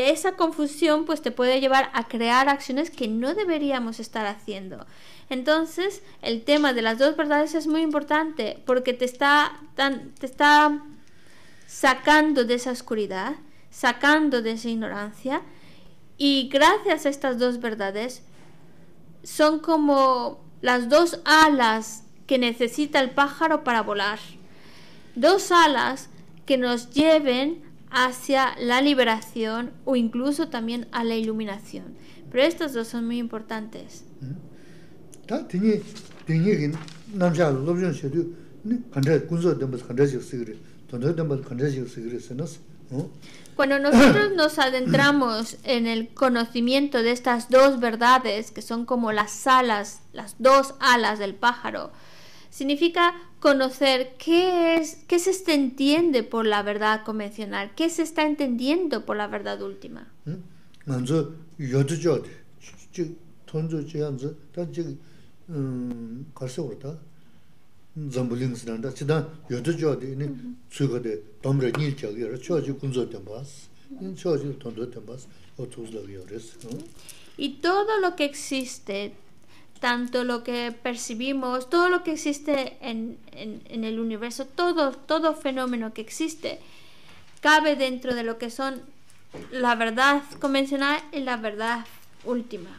esa confusión pues te puede llevar a crear acciones que no deberíamos estar haciendo. Entonces, el tema de las dos verdades es muy importante porque te está, te está sacando de esa oscuridad, sacando de esa ignorancia, y gracias a estas dos verdades, son como las dos alas que necesita el pájaro para volar. Dos alas que nos lleven hacia la liberación o incluso también a la iluminación. Pero estas dos son muy importantes. Cuando nosotros nos adentramos en el conocimiento de estas dos verdades, que son como las alas, las dos alas del pájaro, significa conocer qué es, qué se entiende por la verdad convencional, qué se está entendiendo por la verdad última. Y todo lo que existe, tanto lo que percibimos, todo lo que existe en, en, el universo, todo, todo fenómeno que existe, cabe dentro de lo que son la verdad convencional y la verdad última.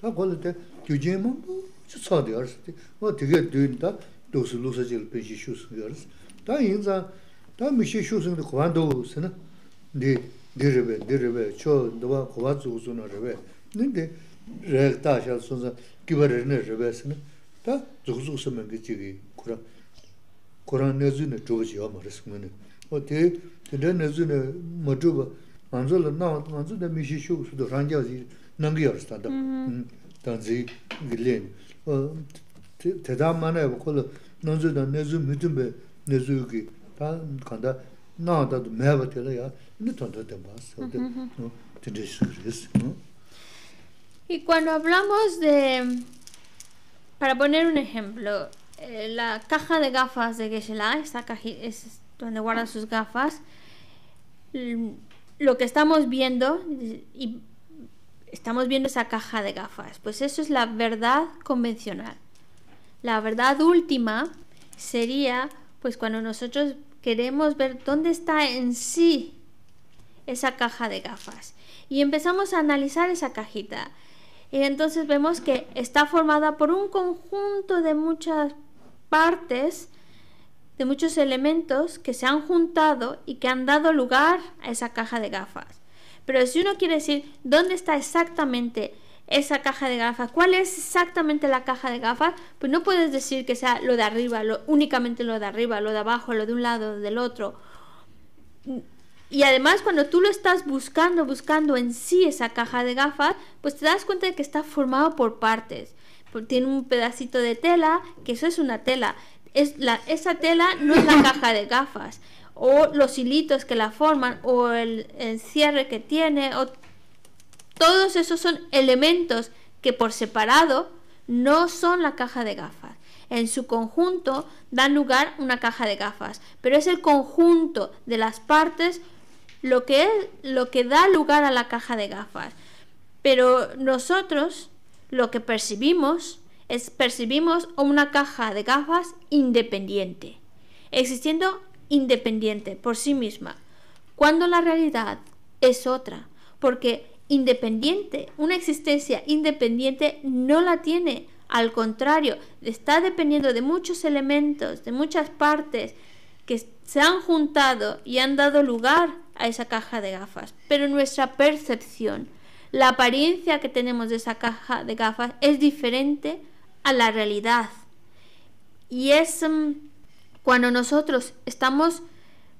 다 Chrgi 때 규제만 뭐 wa 뭐 되게 된다. 도스 루서질 페이지 Pa 다 인자 다 미시 walling, owat xustikay 네 yNever in 초 loose jilad Pa 근데 Shcheegshfung 손자 기버르네 르베스네 다 Floyd appeal for Su possibly use Menteshax spirit killing ao 모두 lax ni Ch'tah dvye Charl nangiyar standa, tanzi gilin. Teta manaya e kola nanzu dan nezu mitimbe nezu yugi, ta kanda naa dadu meba tela ya, ni tanda tenpas, tende mhm, mhm. shikiris. Y cuando hablamos de, para poner un ejemplo, eh, la caja de gafas de Geshe-la, esta caja es donde guardan sus gafas, lo que estamos viendo y estamos viendo esa caja de gafas. Pues eso es la verdad convencional. La verdad última sería pues cuando nosotros queremos ver dónde está en sí esa caja de gafas y empezamos a analizar esa cajita. Y entonces vemos que está formada por un conjunto de muchas partes, de muchos elementos que se han juntado y que han dado lugar a esa caja de gafas. Pero si uno quiere decir dónde está exactamente esa caja de gafas, cuál es exactamente la caja de gafas, pues no puedes decir que sea lo de arriba, lo, únicamente lo de arriba, lo de abajo, lo de un lado, del otro. Y además cuando tú lo estás buscando, buscando en sí esa caja de gafas, pues te das cuenta de que está formado por partes. Tiene un pedacito de tela, que eso es una tela. Es la, esa tela no es la caja de gafas o los hilitos que la forman o el, encierre que tiene o todos esos son elementos que por separado no son la caja de gafas. En su conjunto dan lugar una caja de gafas, pero es el conjunto de las partes lo que lo que da lugar a la caja de gafas. Pero nosotros lo que percibimos es percibimos una caja de gafas independiente, existiendo independiente por sí misma, cuando la realidad es otra, porque independiente, una existencia independiente no la tiene, al contrario, está dependiendo de muchos elementos, de muchas partes que se han juntado y han dado lugar a esa caja de gafas, pero nuestra percepción, la apariencia que tenemos de esa caja de gafas es diferente a la realidad. Y es mm, cuando nosotros estamos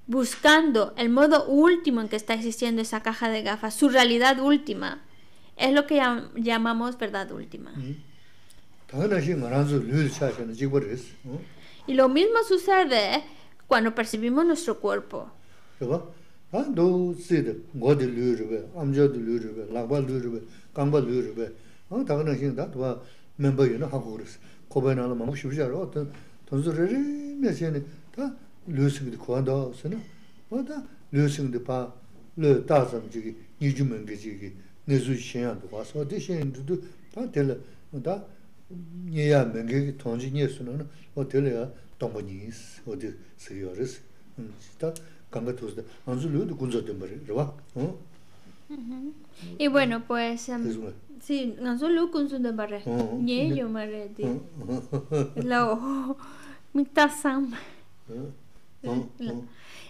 buscando el modo último en que está existiendo esa caja de gafas, su realidad última, es lo que llamamos verdad última. Mm. Y lo mismo sucede cuando percibimos nuestro cuerpo. tōnsō rē rē mē shēne, tā lū shīngdi kuwa ndā wā sēne, wā tā lū shīngdi pā lū dā sām jīgi, nī jū mēngi jīgi, nē zū shēngyā ndu wā sō, tē shēngyā ndu dū, pā tēla, wā tā nī yā mēngi kī tōngjī nī sū na, wā tēla yā nī sī, wā sī sī, Y bueno, pues, sí, no solo con su de barra, hmm, hmm. ni yo me ¿Eh?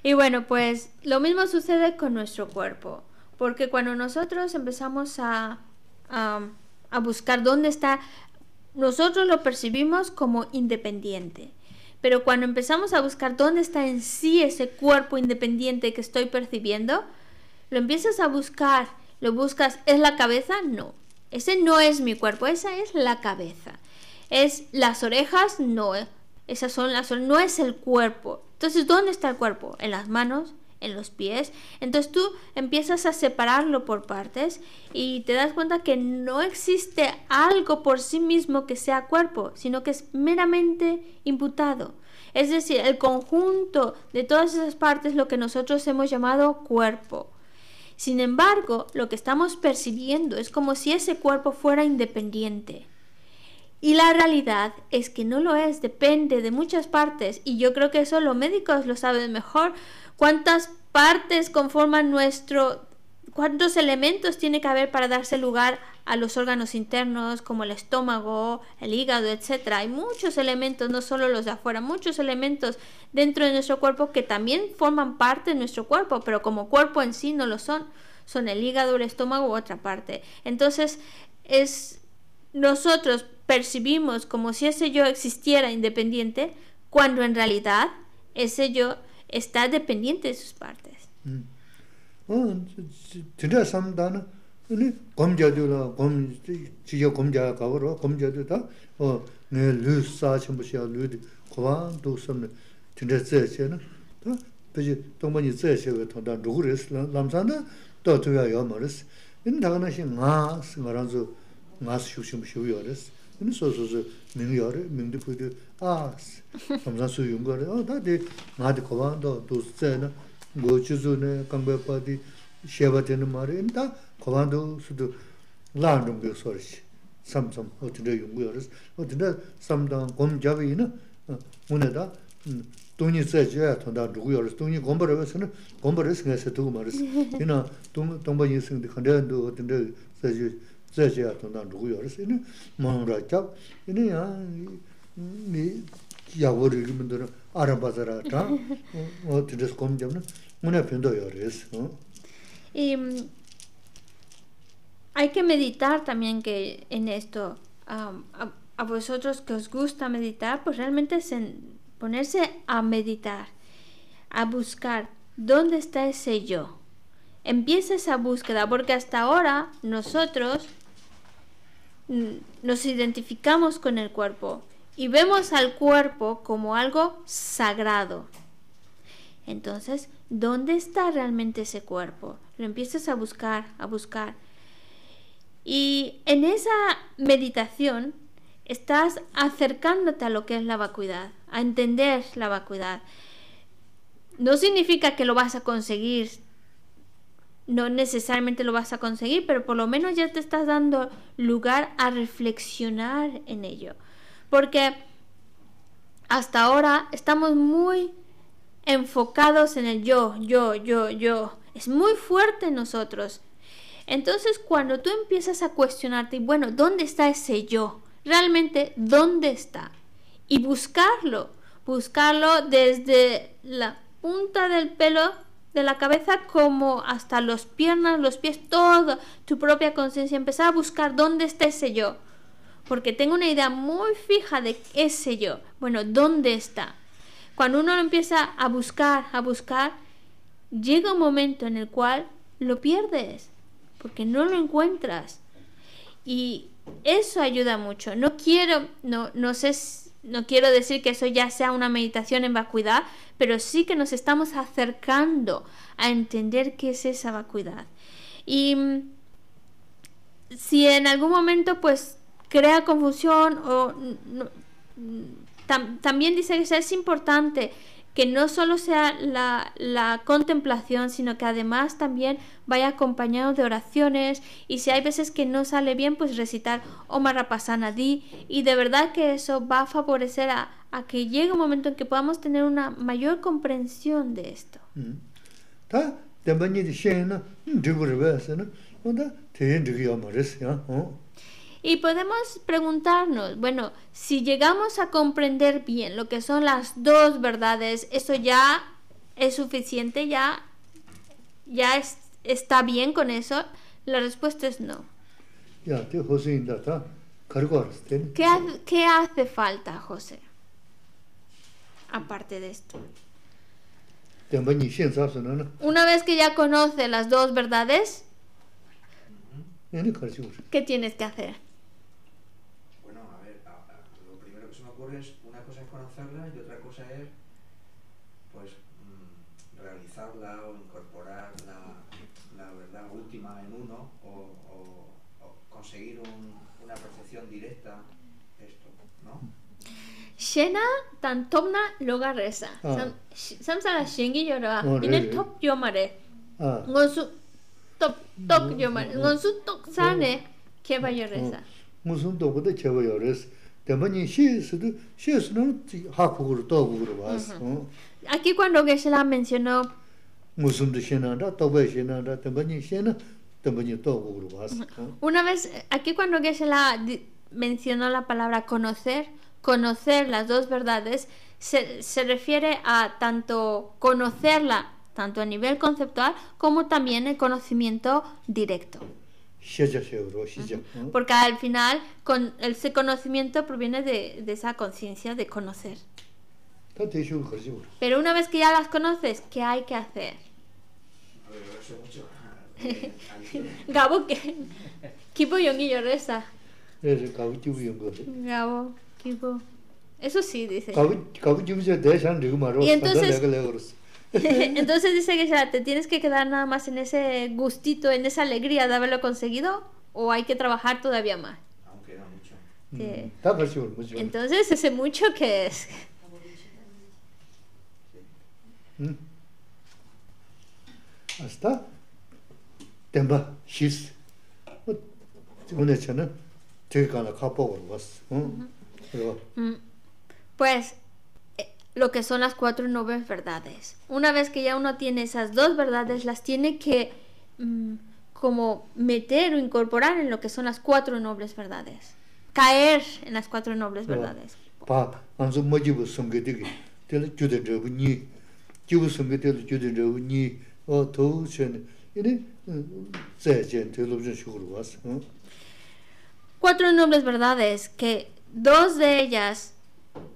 Y bueno, pues lo mismo sucede con nuestro cuerpo, porque cuando nosotros empezamos a, a buscar dónde está, nosotros lo percibimos como independiente. Pero cuando empezamos a buscar dónde está en sí ese cuerpo independiente que estoy percibiendo, lo empiezas a buscar, lo buscas, ¿es la cabeza? No, ese no es mi cuerpo, esa es la cabeza. ¿Es las orejas? No, esas son las no es el cuerpo. Entonces, ¿dónde está el cuerpo? En las manos, en los pies. Entonces tú empiezas a separarlo por partes y te das cuenta que no existe algo por sí mismo que sea cuerpo, sino que es meramente imputado. Es decir, el conjunto de todas esas partes lo que nosotros hemos llamado cuerpo. Sin embargo, lo que estamos percibiendo es como si ese cuerpo fuera independiente. Y la realidad es que no lo es, depende de muchas partes. Y yo creo que eso los médicos lo saben mejor. ¿Cuántas partes conforman nuestro... ¿Cuántos elementos tiene que haber para darse lugar a los órganos internos como el estómago, el hígado, etcétera? Hay muchos elementos, no solo los de afuera, muchos elementos dentro de nuestro cuerpo que también forman parte de nuestro cuerpo, pero como cuerpo en sí no lo son. Son el hígado, el estómago u otra parte. Entonces, es nosotros percibimos como si ese yo existiera independiente, cuando en realidad ese yo está dependiente de sus partes. Ini so so so 부디 yore, ming di pui 어 나데 ah, samsang su yung gore, aa, ah, 쉐바테는 nga di 수도 라는 du su tsaya na, go chu zu na, kangba 돈이 di, sheba tena ma re, ini ta kawa nda su du laa nung 세지 rishi, samdang gom jabi da, rugu nga yin di zayaya tanda rugu yorisi, ini maamra kyab, ini ya, ni yabu rigi mindoro arambazara tang, o tindas kom jamna, muna pindo yorisi. Y hay que meditar también que en esto, um, a, a, vosotros que os gusta meditar, pues realmente ponerse a meditar, a buscar dónde está ese yo. Empieza esa búsqueda, porque hasta ahora nosotros nos identificamos con el cuerpo y vemos al cuerpo como algo sagrado. Entonces, ¿dónde está realmente ese cuerpo? Lo empiezas a buscar, a buscar. Y en esa meditación estás acercándote a lo que es la vacuidad, a entender la vacuidad. No significa que lo vas a conseguir no necesariamente lo vas a conseguir, pero por lo menos ya te estás dando lugar a reflexionar en ello. Porque hasta ahora estamos muy enfocados en el yo, yo, yo, yo. Es muy fuerte en nosotros. Entonces cuando tú empiezas a cuestionarte, bueno, ¿dónde está ese yo? Realmente, ¿dónde está? Y buscarlo, buscarlo desde la punta del pelo de la cabeza como hasta los piernas, los pies, todo tu propia conciencia, empezar a buscar dónde está ese yo. Porque tengo una idea muy fija de qué ese yo. Bueno, ¿dónde está? Cuando uno empieza a buscar, a buscar, llega un momento en el cual lo pierdes, porque no lo encuentras. Y eso ayuda mucho. No quiero, no, no sé no quiero decir que eso ya sea una meditación en vacuidad, pero sí que nos estamos acercando a entender qué es esa vacuidad. Y mm, si en algún momento pues crea confusión o también dice que es importante que no solo sea la, contemplación, sino que además también vaya acompañado de oraciones y si hay veces que no sale bien, pues recitar Omar Di y de verdad que eso va a favorecer a, que llegue un momento en que podamos tener una mayor comprensión de esto. Y podemos preguntarnos, bueno, si llegamos a comprender bien lo que son las dos verdades, eso ya es suficiente, ya, ya está bien con eso. La respuesta es no. ¿Qué hace falta, José? Aparte de esto. Una vez que ya conoce las dos verdades, ¿qué tienes que hacer? hacerla y otra cosa es pues mm, realizarla o incorporar la, la verdad última en uno o, o, conseguir un, una percepción directa esto, ¿no? Shena tan topna loga reza. Samsara y yoroa. Ine top ah. eh, yomare. Ngonsu ah. top top yomare. Ngonsu mm, mm, tok sane keba yoreza. Ngonsu top de keba yoreza. Aquí cuando Gesela mencionó Una vez aquí cuando que la mencionó la palabra conocer, conocer las dos verdades se refiere a tanto conocerla tanto a nivel conceptual como también el conocimiento directo. Porque al final con ese conocimiento proviene de, esa conciencia de conocer. Pero una vez que ya las conoces, ¿qué hay que hacer? Gabo, ¿qué? Kipo Yonguillo reza. Gabo, Kipo. Eso sí, dice. Y entonces, Entonces dice que ya te tienes que quedar nada más en ese gustito, en esa alegría de haberlo conseguido, o hay que trabajar todavía más. mucho. Mm, Entonces ese mucho que es. Hasta temba shis. Pues lo que son las cuatro nobles verdades. Una vez que ya uno tiene esas dos verdades, las tiene que mm, como meter o incorporar en lo que son las cuatro nobles verdades. Caer en las cuatro nobles verdades. Cuatro nobles verdades que dos de ellas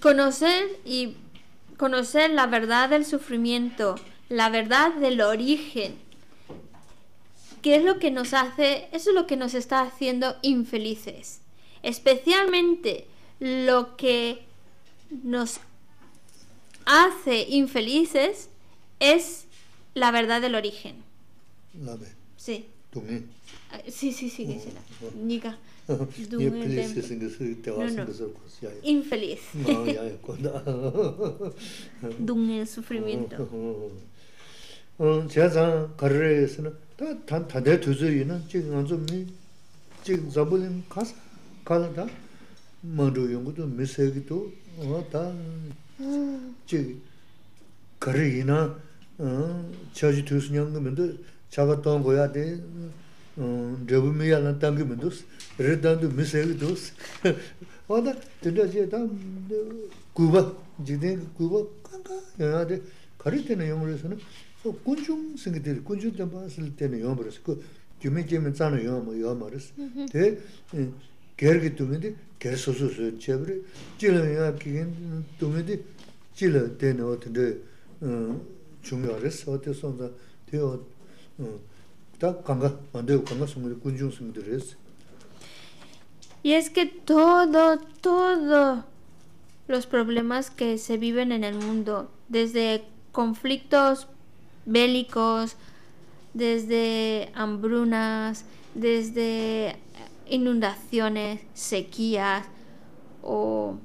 Conocer y conocer la verdad del sufrimiento, la verdad del origen. ¿Qué es lo que nos hace? Eso es lo que nos está haciendo infelices. Especialmente lo que nos hace infelices es la verdad del origen. Sí. Sí, sí, sí, sí. sí. Yo feliz que sin decir te vas a hacer cosas ya. Infeliz. No, ya cuando. Dunge sufrimiento. Un chaza carrera sino. Ta ta ta de tuzo y no chingo mi. Chingo zo kas. Kalda. ta. Chi. chaji Chaga de. 어, 저분이 안 땅기면 됐어. 르단도 misayi dos. Wanda, tanda xe tam guba, jingde guba, kanka, yanade, kari tena yomurisa na, so kunchung singi tiri, kunchung tenpa asil tena yomurisa, ku jume jime tsana yomu, yomurisa. Mm-hmm. Te, gergi tumidi, ger susu suyo chebri, jila yaa kigin tumidi, jila tena o tanda Y es que todo, todo los problemas que se viven en el mundo, desde conflictos bélicos, desde hambrunas, desde inundaciones, sequías o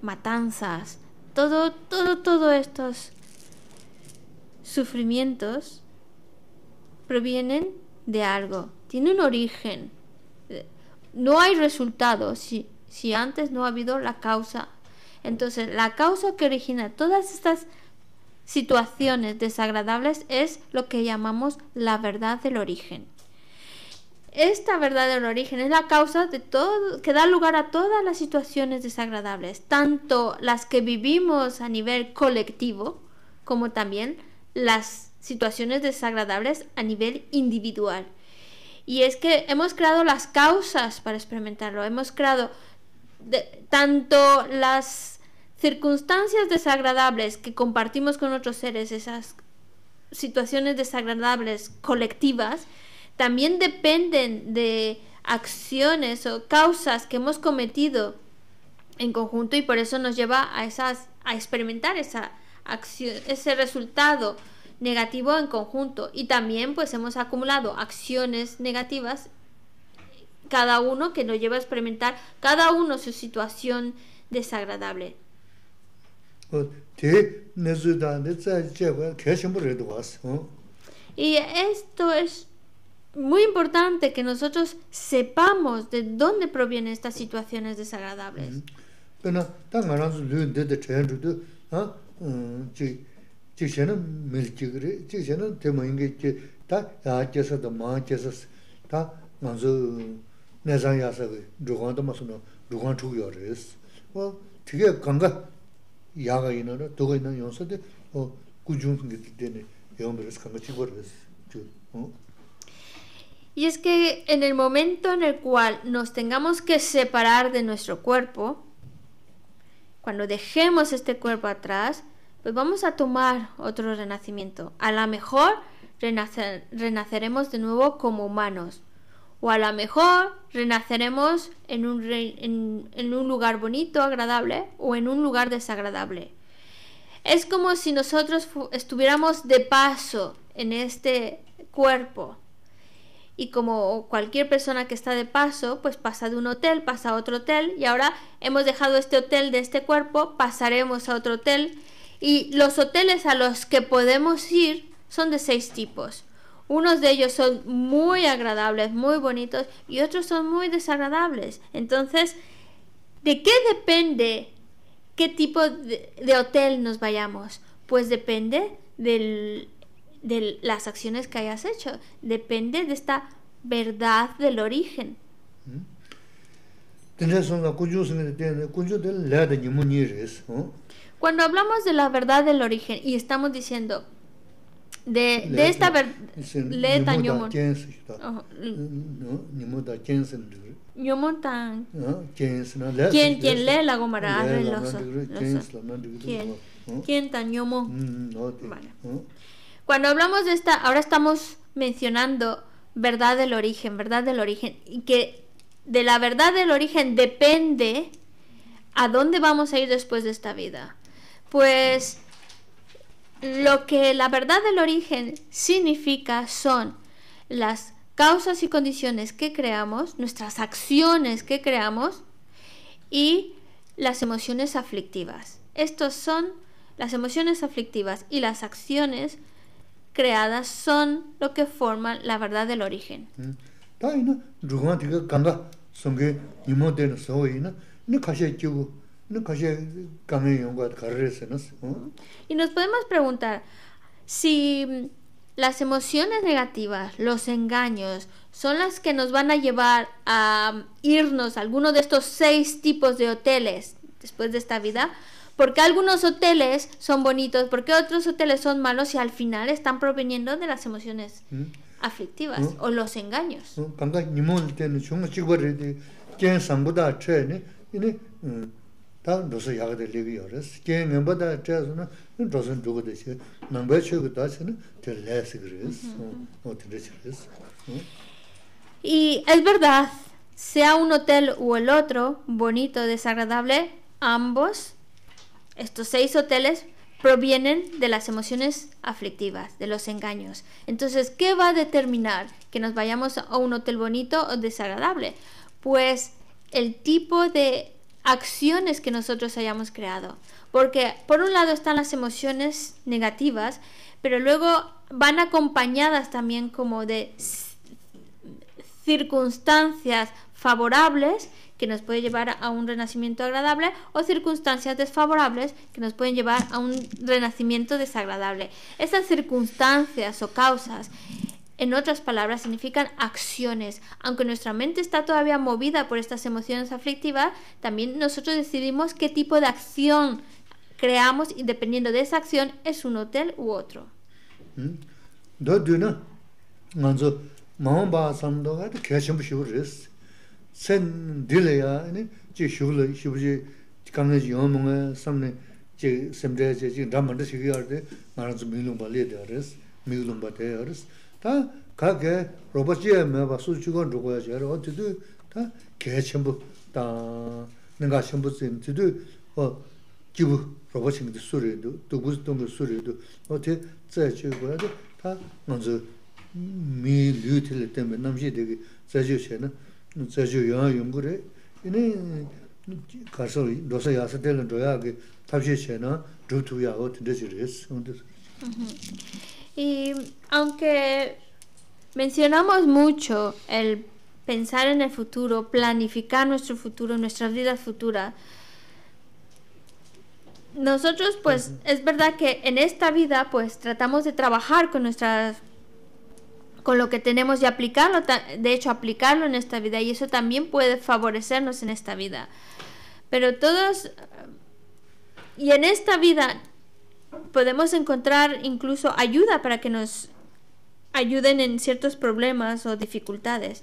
matanzas, todo, todo, todo estos sufrimientos provienen de algo, tienen un origen no hay resultado si, si antes no ha habido la causa. Entonces, la causa que origina todas estas situaciones desagradables es lo que llamamos la verdad del origen. Esta verdad del origen es la causa de todo, que da lugar a todas las situaciones desagradables, tanto las que vivimos a nivel colectivo como también las situaciones desagradables a nivel individual. Y es que hemos creado las causas para experimentarlo, hemos creado tanto las circunstancias desagradables que compartimos con otros seres, esas situaciones desagradables colectivas, también dependen de acciones o causas que hemos cometido en conjunto y por eso nos lleva a esas a experimentar esa acción, ese resultado negativo en conjunto y también pues hemos acumulado acciones negativas cada uno que nos lleva a experimentar cada uno su situación desagradable. Y esto es muy importante que nosotros sepamos de dónde provienen estas situaciones desagradables chikshana mirchikiri, chikshana timahingi chi, ta yaa chesa, ta maa chesa, ta nanzu nesan yasa ki, rukhaan ta maso na, rukhaan chukiyo res. O, tiga ganga yaga ina ra, toga ina yonsa de, o, kujung singi tene, yom res, ganga chikwa res. Y es que en el momento en el cual nos tengamos que separar de nuestro cuerpo, cuando dejemos este cuerpo atrás, pues vamos a tomar otro renacimiento. A lo mejor renaceremos de nuevo como humanos. O a lo mejor renaceremos en un, en un lugar bonito, agradable, o en un lugar desagradable. Es como si nosotros estuviéramos de paso en este cuerpo. Y como cualquier persona que está de paso, pues pasa de un hotel, pasa a otro hotel. Y ahora hemos dejado este hotel de este cuerpo, pasaremos a otro hotel y los hoteles a los que podemos ir son de seis tipos. Unos de ellos son muy agradables, muy bonitos, y otros son muy desagradables. Entonces, ¿de qué depende qué tipo de, hotel nos vayamos? Pues depende del, de las acciones que hayas hecho, depende de esta verdad del origen. ¿Mm? Cuando hablamos de la verdad del origen y estamos diciendo de, esta verdad, ¿quién tan. Quien quien lee la gomara ¿Quién mm, Cuando hablamos de esta, ahora estamos mencionando verdad del origen, verdad del origen, y que de la verdad del origen depende a dónde vamos a ir después de esta vida pues lo que la verdad del origen significa son las causas y condiciones que creamos, nuestras acciones que creamos y las emociones aflictivas. Estos son las emociones aflictivas y las acciones creadas son lo que forman la verdad del origen. Y nos podemos preguntar si las emociones negativas, los engaños, son las que nos van a llevar a irnos a alguno de estos seis tipos de hoteles después de esta vida. Porque algunos hoteles son bonitos, porque otros hoteles son malos y al final están proveniendo de las emociones ¿Mm? aflictivas ¿Mm? o los engaños. ¿Mm? y es verdad sea un hotel o el otro bonito o desagradable ambos estos seis hoteles provienen de las emociones aflictivas, de los engaños. Entonces, ¿qué va a determinar que nos vayamos a un hotel bonito o desagradable? Pues el tipo de acciones que nosotros hayamos creado. Porque por un lado están las emociones negativas, pero luego van acompañadas también como de circunstancias favorables que nos puede llevar a un renacimiento agradable o circunstancias desfavorables que nos pueden llevar a un renacimiento desagradable. Esas circunstancias o causas en otras palabras, significan acciones. Aunque nuestra mente está todavía movida por estas emociones aflictivas, también nosotros decidimos qué tipo de acción creamos y dependiendo de esa acción es un hotel u otro. 다 가게 로봇이에 매바 수주건 주고야 어디도 다 개첨부 다 내가 심부스인 지도 어 기부 로봇이의 소리도 도구스동의 소리도 어디 제다 먼저 밀류틀 때문에 남지 되게 자주세나 자주 영화 연구래 이네 가서 로서 야서 되는 도야게 탑시세나 두두야 어디 되지 그랬어 Y aunque mencionamos mucho el pensar en el futuro, planificar nuestro futuro, nuestra vida futura nosotros pues es verdad que en esta vida pues tratamos de trabajar con nuestras con lo que tenemos y aplicarlo, de hecho aplicarlo en esta vida y eso también puede favorecernos en esta vida. Pero todos y en esta vida podemos encontrar incluso ayuda para que nos ayuden en ciertos problemas o dificultades.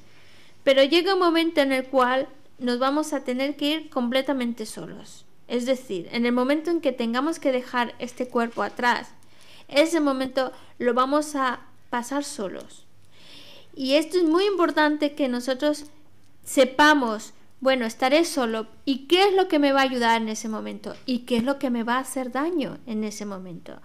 Pero llega un momento en el cual nos vamos a tener que ir completamente solos. Es decir, en el momento en que tengamos que dejar este cuerpo atrás, ese momento lo vamos a pasar solos. Y esto es muy importante que nosotros sepamos bueno, estaré solo. ¿Y qué es lo que me va a ayudar en ese momento? ¿Y qué es lo que me va a hacer daño en ese momento?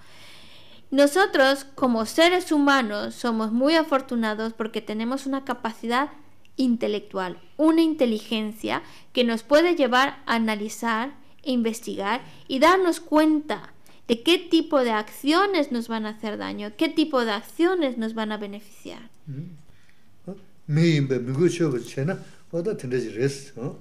Nosotros, como seres humanos, somos muy afortunados porque tenemos una capacidad intelectual, una inteligencia que nos puede llevar a analizar, investigar y darnos cuenta de qué tipo de acciones nos van a hacer daño, qué tipo de acciones nos van a beneficiar. Mm-hmm. Como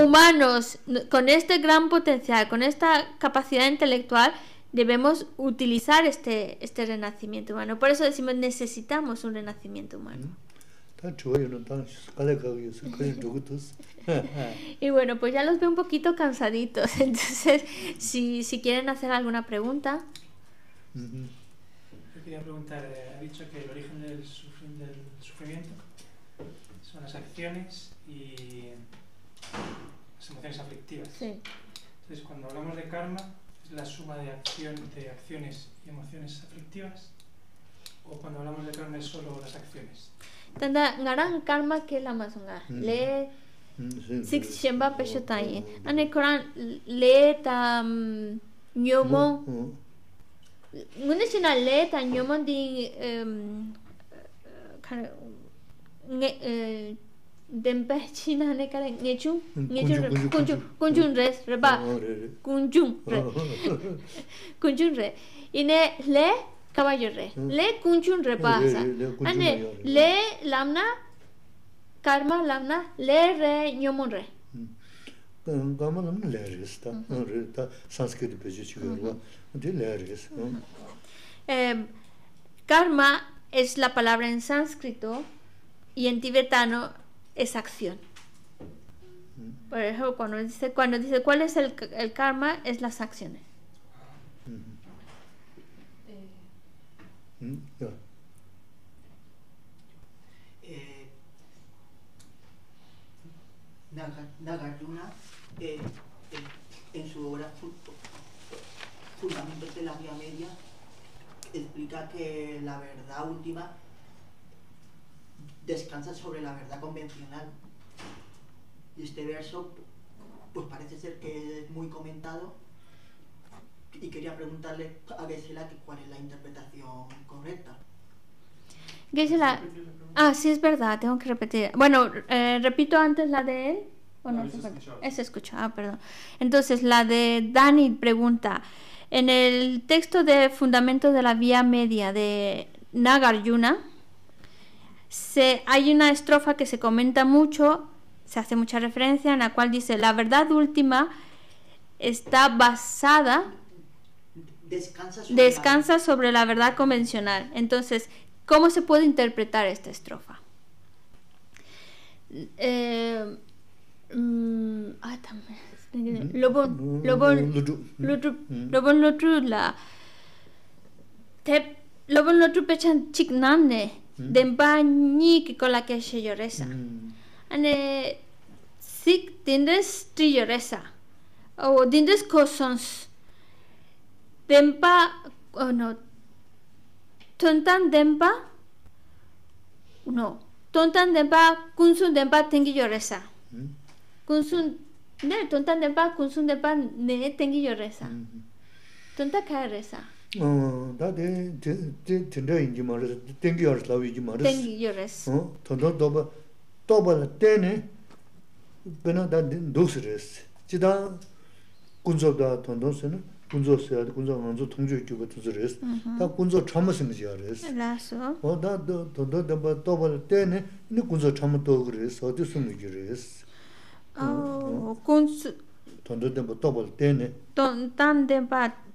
humanos, con este gran potencial, con esta capacidad intelectual, debemos utilizar este, este renacimiento humano. Por eso decimos necesitamos un renacimiento humano. Mm. y bueno, pues ya los veo un poquito cansaditos. Entonces, si, si quieren hacer alguna pregunta. Yo quería preguntar, eh, ha dicho que el origen del, sufrimiento son las acciones y las emociones aflictivas. Sí. Entonces, cuando hablamos de karma, es la suma de, de acciones y emociones aflictivas, o cuando hablamos de karma es solo las acciones. Tanda ngaran karma que la más sunga mm. le mm, pues, six shemba pesho tayi ane koran le ta nyomo ngune china le ta nyomo di em, eh, de ne re re re ine oh. le caballo re le re ane ah, le lamna karma lamna le re mon re karma mm. lamna le re sanskrit pues, de le karma em, es la palabra en sánscrito y en tibetano es acción. Mm. Por ejemplo, cuando dice, cuando dice cuál es el, karma, es las acciones. Mm-hmm. Mm-hmm. Eh, Nagarjuna, eh, eh, en su obra Fundamentos de la Vía Media, explica que la verdad última descansa sobre la verdad convencional. Y este verso, pues parece ser que es muy comentado y quería preguntarle a Gesela cuál es la interpretación correcta. Gesela, ah, sí es verdad, tengo que repetir. Bueno, eh, repito antes la de él. ¿O no? se ah, perdón. Entonces, la de Dani pregunta, en el texto de Fundamentos de la Vía Media de Nagarjuna, hay una estrofa que se comenta mucho, se hace mucha referencia, en la cual dice, la verdad última está basada, descansa sobre, la... verdad convencional. Entonces, ¿cómo se puede interpretar esta estrofa? Denpa bainik kolake xe joreza. Mm. mm. zik dindez tri joreza. O dindez kozons. Denpa, ba, o oh, no, tontan denpa, ba, no, tontan denpa ba, kunzun denpa tengi joreza. Mm. ne, tontan denpa kunzun denpa ne tengi joreza. Mm-hmm. Tonta kaereza. Tonta Mile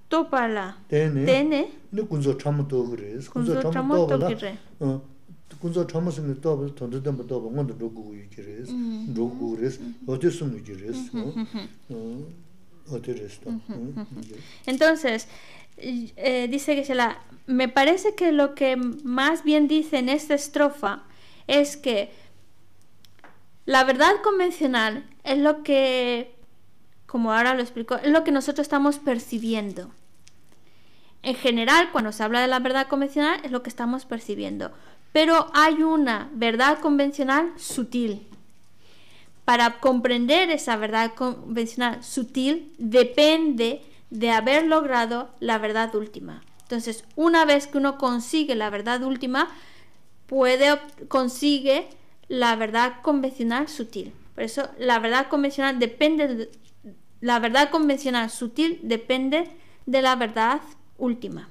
to pala tene tene ne kunzo cham to gre kunzo cham to gre kunzo cham sing to ba to de dem to ba ngon do gu yi gre do gu gre o te sum entonces eh, dice que se la me parece que lo que más bien dice en esta estrofa es que la verdad convencional es lo que como ahora lo explico, es lo que nosotros estamos percibiendo. En general, cuando se habla de la verdad convencional, es lo que estamos percibiendo. Pero hay una verdad convencional sutil. Para comprender esa verdad convencional sutil depende de haber logrado la verdad última. Entonces, una vez que uno consigue la verdad última, puede consigue la verdad convencional sutil. Por eso la verdad convencional depende de... La verdad convencional sutil depende de la verdad última.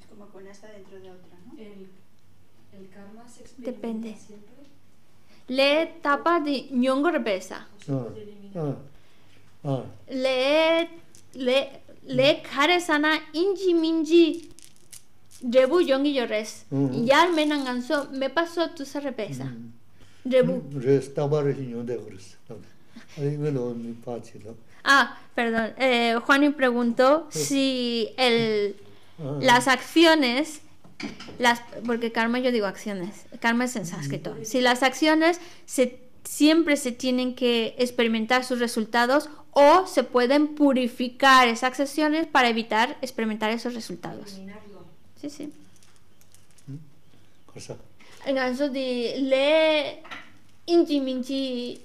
Es como con esta dentro de otra, ¿no? El, el karma se Depende. Siempre. Le tapa de ñongor Le, le, sana inji minji Rebu yon y llores. Y me ganso, me pasó tu mm, se repesa. Ah, perdón. Eh, juan y preguntó si el, ah. las acciones, las, porque karma yo digo acciones, karma es en sánscrito. Mm. Si las acciones se, siempre se tienen que experimentar sus resultados o se pueden purificar esas acciones para evitar experimentar esos resultados. Sì, sì. ¿Mm? Cosa? de le intimiti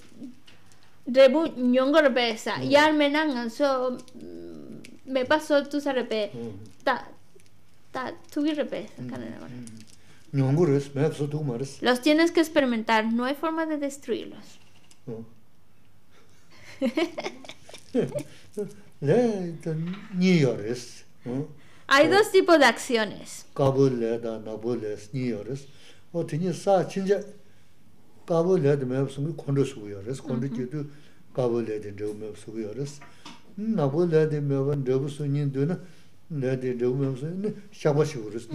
rebu nyongo rebe sa. Yar me nangan mm, me pasó tu sa mm. Ta ta tu rebe sa canela. Los tienes que experimentar, no hay forma de destruirlos. Hay dos tipos de acciones. Kabule da nabule sniyoruz. O tini sa çince kabule de mevzumu kondu suyoruz. Kondu gidu kabule de devu mevzuyoruz. Nabule de mevzumu devu sunin dönü ne de devu mevzumu şaba şuyoruz.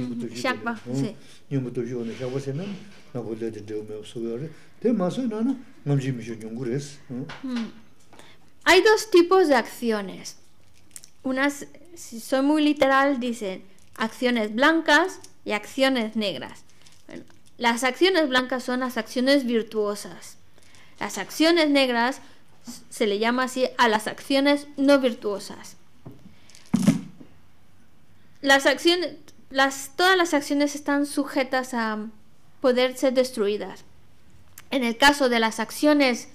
Şaba. Nimu tuju onu şaba senem nabule de devu mevzuyoruz. De masu nana namjimişo yungures. Hay dos tipos de acciones. Unas si soy muy literal, dicen acciones blancas y acciones negras. las acciones blancas son las acciones virtuosas. Las acciones negras se le llama así a las acciones no virtuosas. Las acciones, las, todas las acciones están sujetas a poder ser destruidas. En el caso de las acciones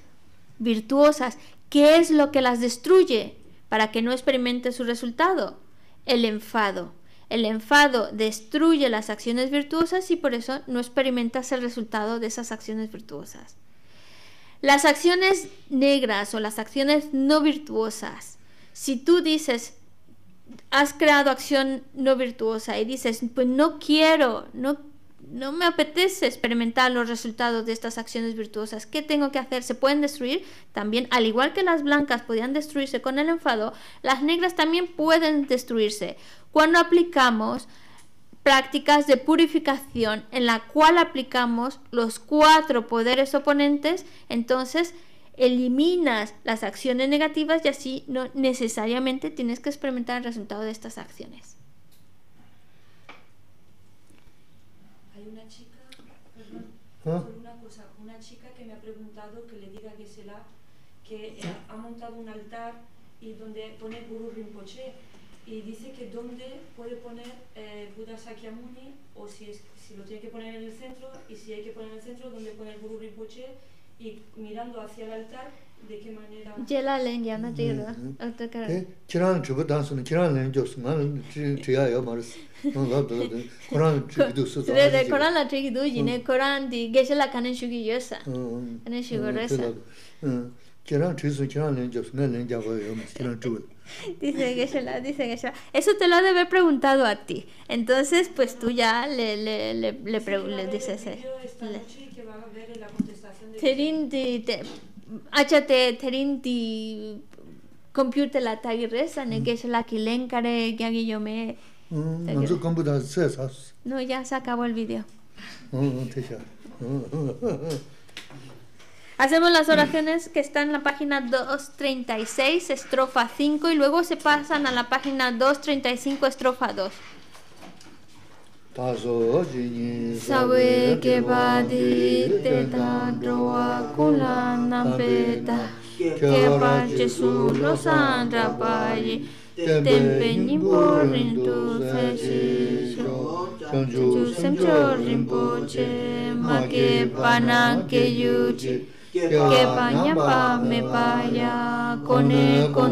virtuosas, ¿qué es lo que las destruye? para que no experimente su resultado, el enfado. El enfado destruye las acciones virtuosas y por eso no experimentas el resultado de esas acciones virtuosas. Las acciones negras o las acciones no virtuosas. Si tú dices, has creado acción no virtuosa y dices, pues no quiero, no no me apetece experimentar los resultados de estas acciones virtuosas. ¿Qué tengo que hacer? ¿Se pueden destruir? También, al igual que las blancas podían destruirse con el enfado, las negras también pueden destruirse. Cuando aplicamos prácticas de purificación en la cual aplicamos los cuatro poderes oponentes, entonces eliminas las acciones negativas y así no necesariamente tienes que experimentar el resultado de estas acciones. ¿Ah? una cosa, una chica que me ha preguntado que le diga que se la que eh, ha montado un altar y donde pone Guru Rinpoche y dice que dónde puede poner eh, Buda Sakyamuni o si, es, si lo tiene que poner en el centro y si hay que poner en el centro, dónde poner Guru Rinpoche y mirando hacia el altar Jela len yama mm, mm. jela alta kar. Chiran chubu dansun chiran len jos ma chiya yo maris. No la de Quran chubu du su. De de Quran la chubu du jine Quran di gesela kanen shugi yosa. Ane shugo resa. Chiran chubu chiran len jos ma len jabo yo chiran chubu. Dice gesela, dice gesela. Eso te lo debe haber preguntado a ti. Entonces, pues tú ya le le le le, le, eh, le dices. Terin di te ht computer la 타기레사네 게슬라 quilencaré que aquí yo me mm, no su computadora. no ya se acabó el vídeo Hacemos las oraciones que están en la página 236, estrofa 5, y luego se pasan a la página 235, estrofa 2. hazo de sawe ke badi te da troa kula nam beta ke pa che su no santa pai te ten pe ni che ma ke pa na ke ju ke pa nya me pa ya con con